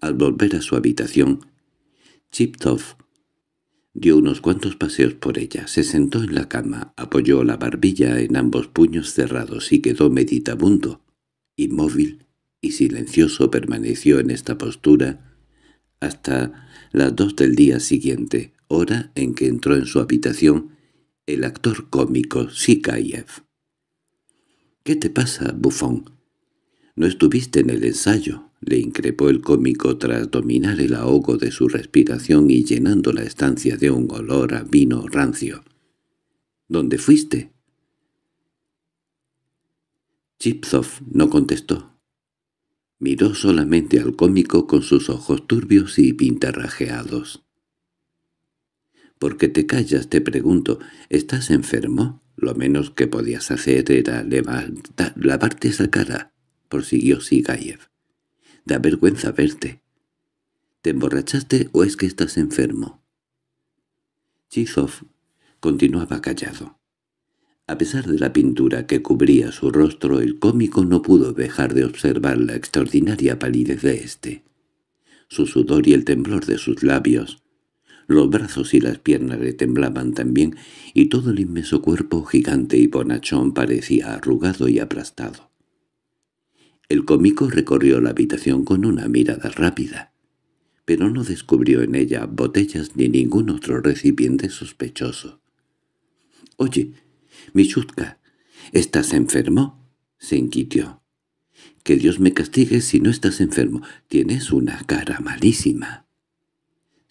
Al volver a su habitación, Chiptov dio unos cuantos paseos por ella, se sentó en la cama, apoyó la barbilla en ambos puños cerrados y quedó meditabundo, inmóvil y silencioso permaneció en esta postura hasta las dos del día siguiente, hora en que entró en su habitación el actor cómico Sikayev. —¿Qué te pasa, bufón? —No estuviste en el ensayo —le increpó el cómico tras dominar el ahogo de su respiración y llenando la estancia de un olor a vino rancio. —¿Dónde fuiste? Chipzoff no contestó. Miró solamente al cómico con sus ojos turbios y pintarrajeados. —¿Por qué te callas? te pregunto. ¿Estás enfermo? Lo menos que podías hacer era levantar, lavarte esa cara, prosiguió Sigayev. Da vergüenza verte. ¿Te emborrachaste o es que estás enfermo? Chizov continuaba callado. A pesar de la pintura que cubría su rostro, el cómico no pudo dejar de observar la extraordinaria palidez de éste. Su sudor y el temblor de sus labios los brazos y las piernas le temblaban también, y todo el inmenso cuerpo gigante y bonachón parecía arrugado y aplastado. El cómico recorrió la habitación con una mirada rápida, pero no descubrió en ella botellas ni ningún otro recipiente sospechoso. —Oye, Michutka, ¿estás enfermo? —se inquitió. —Que Dios me castigue si no estás enfermo. Tienes una cara malísima.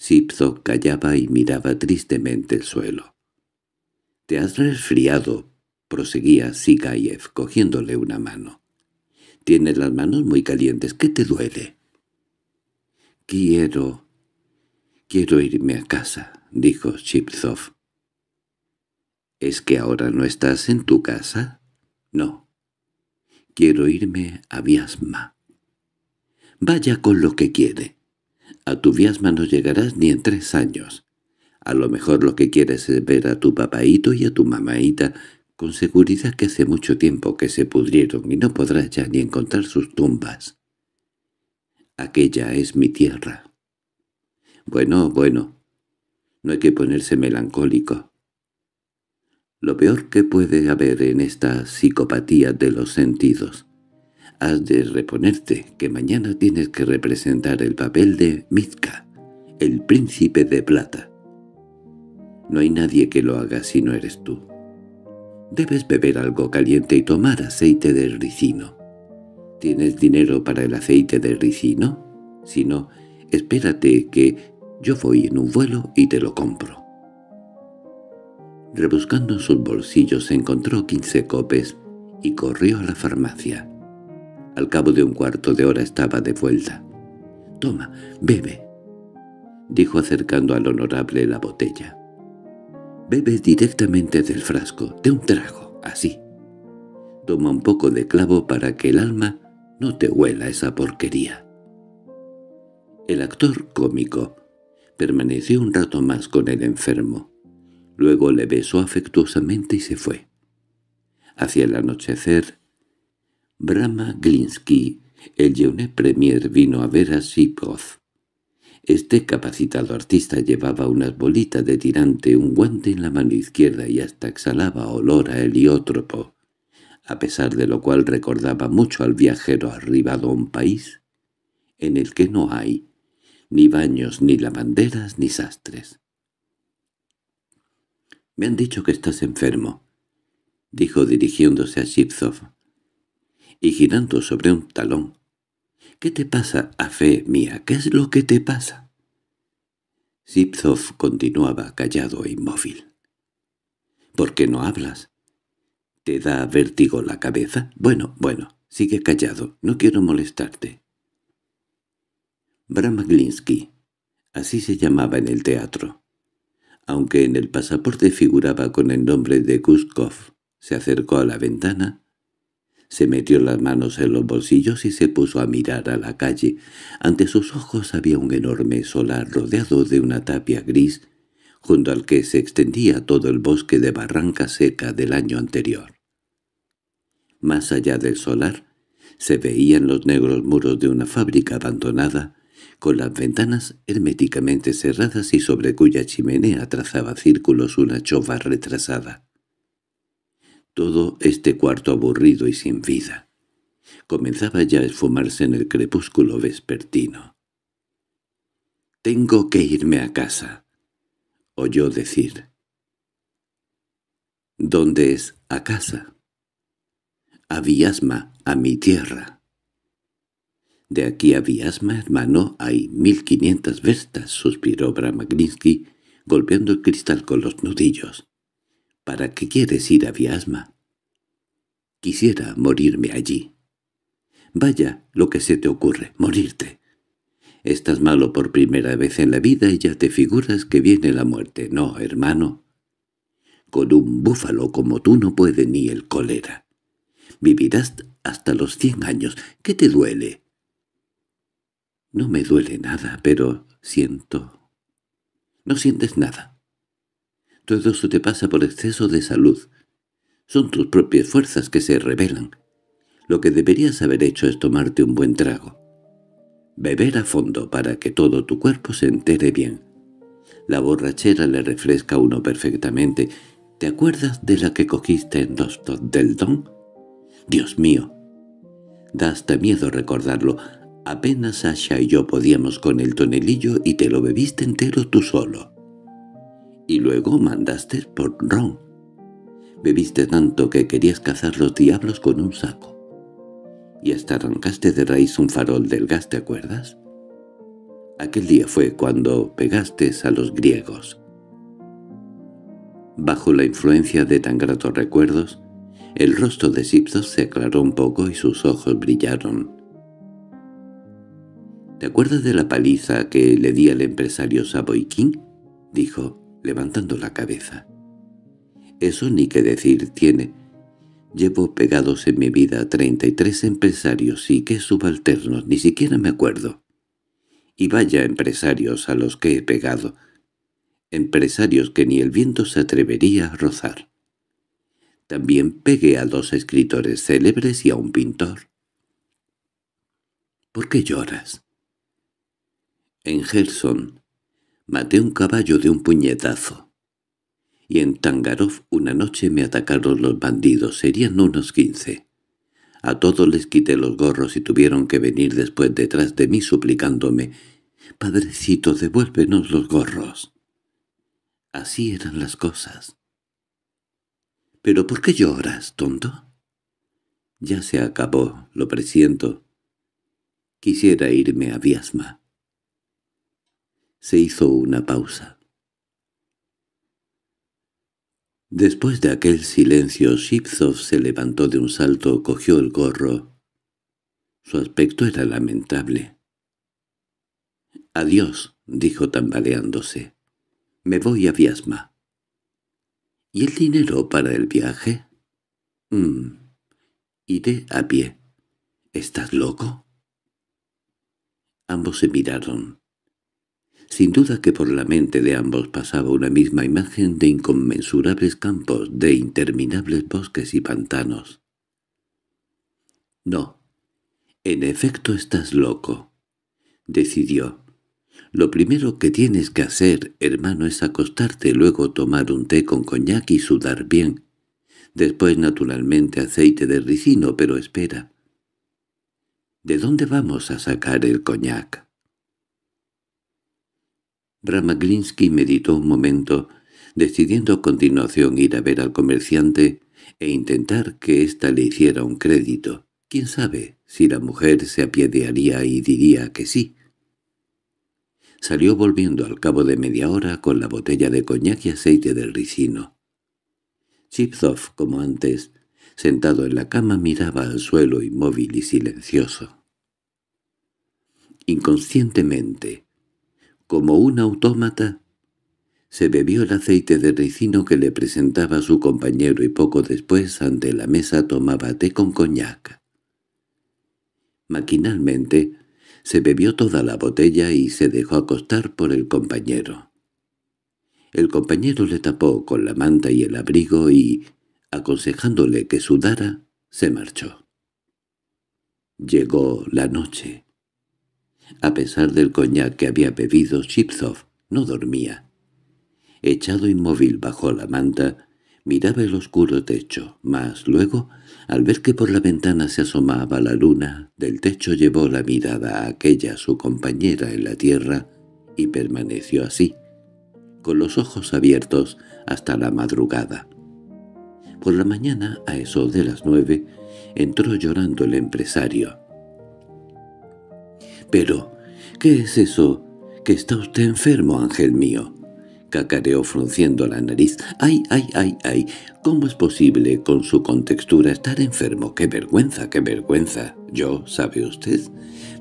Sipzo callaba y miraba tristemente el suelo. —¿Te has resfriado? —proseguía Sigayev cogiéndole una mano. —Tienes las manos muy calientes. ¿Qué te duele? —Quiero... quiero irme a casa —dijo Sipsov. —¿Es que ahora no estás en tu casa? —No. Quiero irme a Viasma. —Vaya con lo que quiere a tu viasma no llegarás ni en tres años. A lo mejor lo que quieres es ver a tu papaíto y a tu mamaíta, con seguridad que hace mucho tiempo que se pudrieron y no podrás ya ni encontrar sus tumbas. Aquella es mi tierra. Bueno, bueno, no hay que ponerse melancólico. Lo peor que puede haber en esta psicopatía de los sentidos Has de reponerte que mañana tienes que representar el papel de Mizka, el príncipe de plata. No hay nadie que lo haga si no eres tú. Debes beber algo caliente y tomar aceite de ricino. ¿Tienes dinero para el aceite de ricino? Si no, espérate que yo voy en un vuelo y te lo compro. Rebuscando en sus bolsillos encontró quince copes y corrió a la farmacia. Al cabo de un cuarto de hora estaba de vuelta. «Toma, bebe», dijo acercando al honorable la botella. «Bebe directamente del frasco, de un trago, así. Toma un poco de clavo para que el alma no te huela esa porquería». El actor cómico permaneció un rato más con el enfermo. Luego le besó afectuosamente y se fue. Hacia el anochecer, Brahma Glinsky, el joven Premier, vino a ver a Sipov. Este capacitado artista llevaba unas bolitas de tirante, un guante en la mano izquierda y hasta exhalaba olor a heliótropo, a pesar de lo cual recordaba mucho al viajero arribado a un país en el que no hay ni baños, ni lavanderas, ni sastres. —Me han dicho que estás enfermo —dijo dirigiéndose a Shipzov y girando sobre un talón. —¿Qué te pasa, a fe mía? ¿Qué es lo que te pasa? Sipzov continuaba callado e inmóvil. —¿Por qué no hablas? —¿Te da vértigo la cabeza? Bueno, bueno, sigue callado, no quiero molestarte. Bramaglinsky, así se llamaba en el teatro. Aunque en el pasaporte figuraba con el nombre de Guskov. se acercó a la ventana, se metió las manos en los bolsillos y se puso a mirar a la calle. Ante sus ojos había un enorme solar rodeado de una tapia gris, junto al que se extendía todo el bosque de barranca seca del año anterior. Más allá del solar, se veían los negros muros de una fábrica abandonada, con las ventanas herméticamente cerradas y sobre cuya chimenea trazaba círculos una chova retrasada todo este cuarto aburrido y sin vida. Comenzaba ya a esfumarse en el crepúsculo vespertino. «Tengo que irme a casa», oyó decir. «¿Dónde es a casa?» «A Viasma, a mi tierra». «De aquí a Viasma, hermano, hay mil quinientas vestas», suspiró Bramagrinsky, golpeando el cristal con los nudillos. ¿Para qué quieres ir a Viasma? Quisiera morirme allí. Vaya, lo que se te ocurre, morirte. Estás malo por primera vez en la vida y ya te figuras que viene la muerte. No, hermano. Con un búfalo como tú no puede ni el cólera. Vivirás hasta los cien años. ¿Qué te duele? No me duele nada, pero siento... No sientes nada. Todo eso te pasa por exceso de salud. Son tus propias fuerzas que se rebelan. Lo que deberías haber hecho es tomarte un buen trago. Beber a fondo para que todo tu cuerpo se entere bien. La borrachera le refresca a uno perfectamente. ¿Te acuerdas de la que cogiste en dos del Don? Dios mío. Da hasta miedo recordarlo. Apenas Asha y yo podíamos con el tonelillo y te lo bebiste entero tú solo y luego mandaste por Ron. Bebiste tanto que querías cazar los diablos con un saco. Y hasta arrancaste de raíz un farol del gas, ¿te acuerdas? Aquel día fue cuando pegaste a los griegos. Bajo la influencia de tan gratos recuerdos, el rostro de Sipsos se aclaró un poco y sus ojos brillaron. —¿Te acuerdas de la paliza que le di al empresario Savoykin? —dijo levantando la cabeza. Eso ni qué decir tiene. Llevo pegados en mi vida treinta y tres empresarios y qué subalternos, ni siquiera me acuerdo. Y vaya empresarios a los que he pegado. Empresarios que ni el viento se atrevería a rozar. También pegué a dos escritores célebres y a un pintor. —¿Por qué lloras? En Gerson Maté un caballo de un puñetazo. Y en Tangarov una noche me atacaron los bandidos, serían unos quince. A todos les quité los gorros y tuvieron que venir después detrás de mí suplicándome, «Padrecito, devuélvenos los gorros». Así eran las cosas. —¿Pero por qué lloras, tonto? —Ya se acabó, lo presiento. Quisiera irme a Viasma. Se hizo una pausa. Después de aquel silencio, Shipzov se levantó de un salto, cogió el gorro. Su aspecto era lamentable. «Adiós», dijo tambaleándose. «Me voy a Viasma». «¿Y el dinero para el viaje?» mm, «Iré a pie». «¿Estás loco?» Ambos se miraron. Sin duda que por la mente de ambos pasaba una misma imagen de inconmensurables campos, de interminables bosques y pantanos. «No, en efecto estás loco», decidió. «Lo primero que tienes que hacer, hermano, es acostarte, luego tomar un té con coñac y sudar bien. Después, naturalmente, aceite de ricino, pero espera. ¿De dónde vamos a sacar el coñac?» Ramaglinsky meditó un momento, decidiendo a continuación ir a ver al comerciante e intentar que ésta le hiciera un crédito. ¿Quién sabe si la mujer se apiedearía y diría que sí? Salió volviendo al cabo de media hora con la botella de coñac y aceite del ricino. Chipzov, como antes, sentado en la cama miraba al suelo inmóvil y silencioso. Inconscientemente, como un autómata, se bebió el aceite de ricino que le presentaba su compañero y poco después ante la mesa tomaba té con coñac. Maquinalmente se bebió toda la botella y se dejó acostar por el compañero. El compañero le tapó con la manta y el abrigo y, aconsejándole que sudara, se marchó. Llegó la noche. A pesar del coñac que había bebido, Chipzov no dormía. Echado inmóvil bajo la manta, miraba el oscuro techo, mas luego, al ver que por la ventana se asomaba la luna, del techo llevó la mirada a aquella su compañera en la tierra y permaneció así, con los ojos abiertos hasta la madrugada. Por la mañana, a eso de las nueve, entró llorando el empresario. Pero, ¿qué es eso? Que está usted enfermo, ángel mío. Cacareó frunciendo la nariz. ¡Ay, ay, ay, ay! ¿Cómo es posible con su contextura estar enfermo? ¡Qué vergüenza, qué vergüenza! Yo, ¿sabe usted?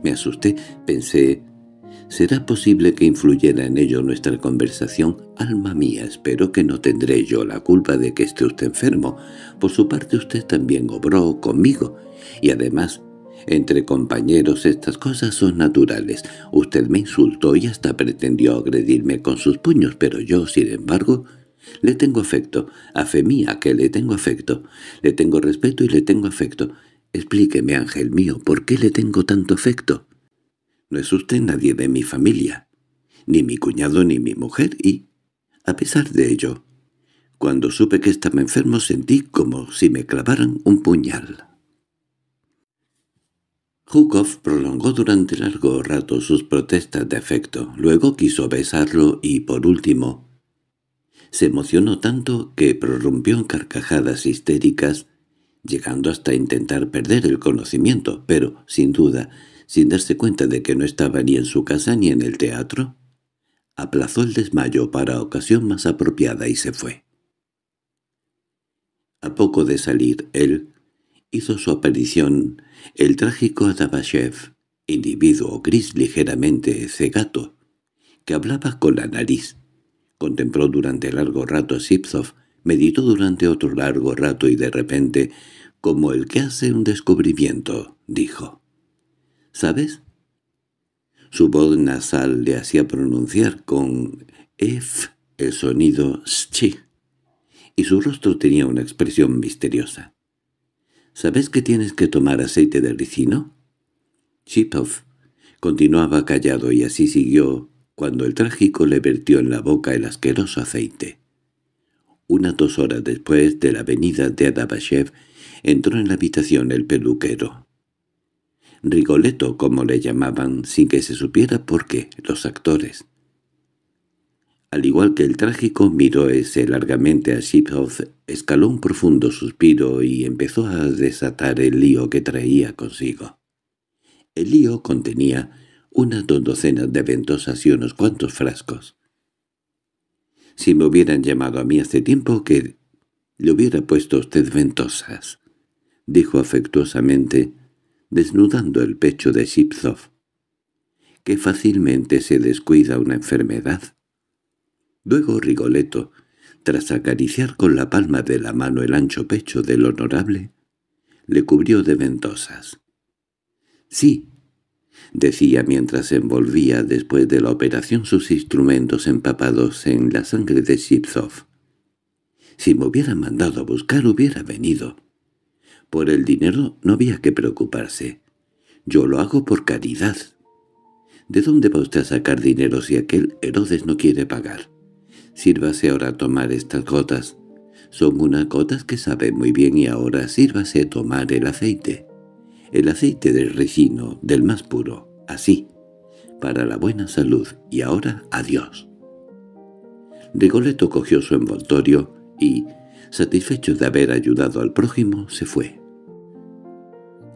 Me asusté, pensé... ¿Será posible que influyera en ello nuestra conversación? Alma mía, espero que no tendré yo la culpa de que esté usted enfermo. Por su parte usted también obró conmigo, y además entre compañeros estas cosas son naturales. Usted me insultó y hasta pretendió agredirme con sus puños, pero yo, sin embargo, le tengo afecto. A fe mía que le tengo afecto. Le tengo respeto y le tengo afecto. Explíqueme, ángel mío, ¿por qué le tengo tanto afecto? No es usted nadie de mi familia, ni mi cuñado ni mi mujer, y, a pesar de ello, cuando supe que estaba enfermo sentí como si me clavaran un puñal». Hukov prolongó durante largo rato sus protestas de afecto, luego quiso besarlo y, por último, se emocionó tanto que prorrumpió en carcajadas histéricas, llegando hasta intentar perder el conocimiento, pero, sin duda, sin darse cuenta de que no estaba ni en su casa ni en el teatro, aplazó el desmayo para ocasión más apropiada y se fue. A poco de salir, él hizo su aparición el trágico Adabashev, individuo gris ligeramente cegato, que hablaba con la nariz, contempló durante largo rato a Sipsov, meditó durante otro largo rato y de repente, como el que hace un descubrimiento, dijo. —¿Sabes? Su voz nasal le hacía pronunciar con F el sonido shi y su rostro tenía una expresión misteriosa. —¿Sabes que tienes que tomar aceite de ricino? Chitov continuaba callado y así siguió cuando el trágico le vertió en la boca el asqueroso aceite. Unas dos horas después de la venida de Adabashev, entró en la habitación el peluquero. Rigoletto, como le llamaban, sin que se supiera por qué, los actores. Al igual que el trágico, miró ese largamente a Shiphoff, escaló un profundo suspiro y empezó a desatar el lío que traía consigo. El lío contenía unas dos docenas de ventosas y unos cuantos frascos. Si me hubieran llamado a mí hace tiempo que le hubiera puesto usted ventosas, dijo afectuosamente, desnudando el pecho de shipsov —¿Qué fácilmente se descuida una enfermedad Luego Rigoletto, tras acariciar con la palma de la mano el ancho pecho del honorable, le cubrió de ventosas. —Sí —decía mientras envolvía después de la operación sus instrumentos empapados en la sangre de Shipzoff. —Si me hubiera mandado a buscar hubiera venido. Por el dinero no había que preocuparse. Yo lo hago por caridad. —¿De dónde va usted a sacar dinero si aquel Herodes no quiere pagar? Sírvase ahora tomar estas gotas. Son unas gotas que sabe muy bien y ahora sírvase tomar el aceite. El aceite del regino, del más puro, así, para la buena salud, y ahora adiós. Rigoletto cogió su envoltorio y, satisfecho de haber ayudado al prójimo, se fue.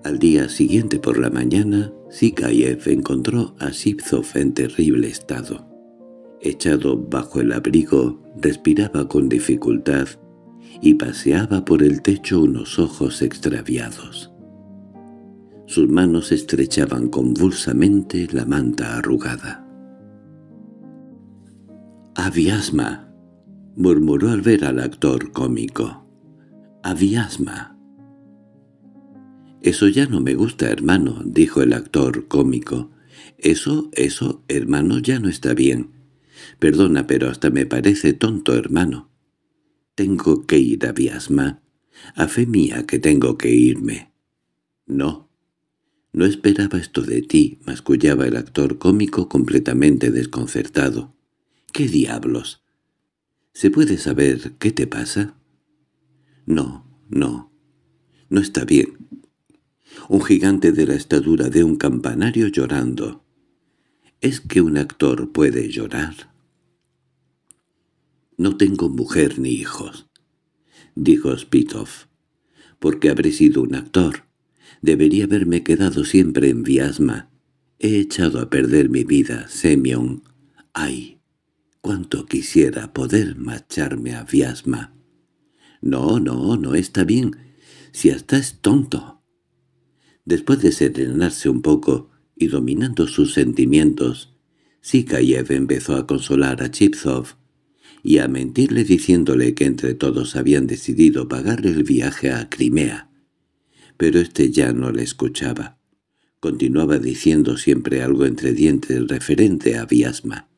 Al día siguiente por la mañana, Sikayev encontró a Sipzov en terrible estado. Echado bajo el abrigo, respiraba con dificultad y paseaba por el techo unos ojos extraviados. Sus manos estrechaban convulsamente la manta arrugada. —¡Aviasma! —murmuró al ver al actor cómico. —¡Aviasma! —Eso ya no me gusta, hermano —dijo el actor cómico. —Eso, eso, hermano, ya no está bien. Perdona, pero hasta me parece tonto, hermano. Tengo que ir a Viasma. A fe mía que tengo que irme. No. No esperaba esto de ti, mascullaba el actor cómico completamente desconcertado. —¿Qué diablos? —¿Se puede saber qué te pasa? —No, no. No está bien. Un gigante de la estatura de un campanario llorando. —¿Es que un actor puede llorar? No tengo mujer ni hijos, dijo Spitov, porque habré sido un actor. Debería haberme quedado siempre en Viasma. He echado a perder mi vida, Semyon. ¡Ay! ¡Cuánto quisiera poder marcharme a Viasma! No, no, no está bien. Si hasta es tonto. Después de serenarse un poco y dominando sus sentimientos, Sikayev empezó a consolar a Chipsov y a mentirle diciéndole que entre todos habían decidido pagarle el viaje a Crimea. Pero éste ya no le escuchaba. Continuaba diciendo siempre algo entre dientes referente a Viasma.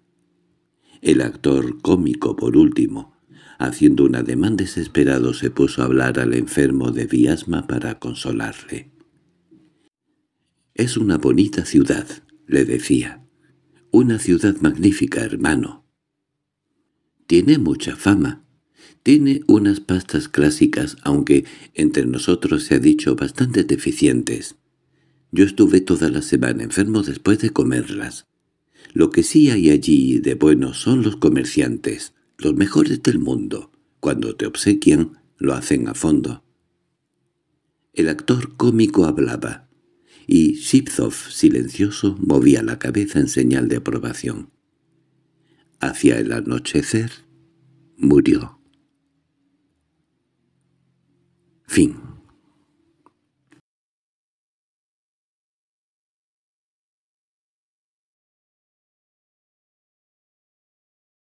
El actor cómico, por último, haciendo un ademán desesperado se puso a hablar al enfermo de Viasma para consolarle. «Es una bonita ciudad», le decía. «Una ciudad magnífica, hermano. Tiene mucha fama. Tiene unas pastas clásicas, aunque entre nosotros se ha dicho bastante deficientes. Yo estuve toda la semana enfermo después de comerlas. Lo que sí hay allí de bueno son los comerciantes, los mejores del mundo. Cuando te obsequian, lo hacen a fondo. El actor cómico hablaba, y Shipzov, silencioso, movía la cabeza en señal de aprobación. Hacia el anochecer murió. Fin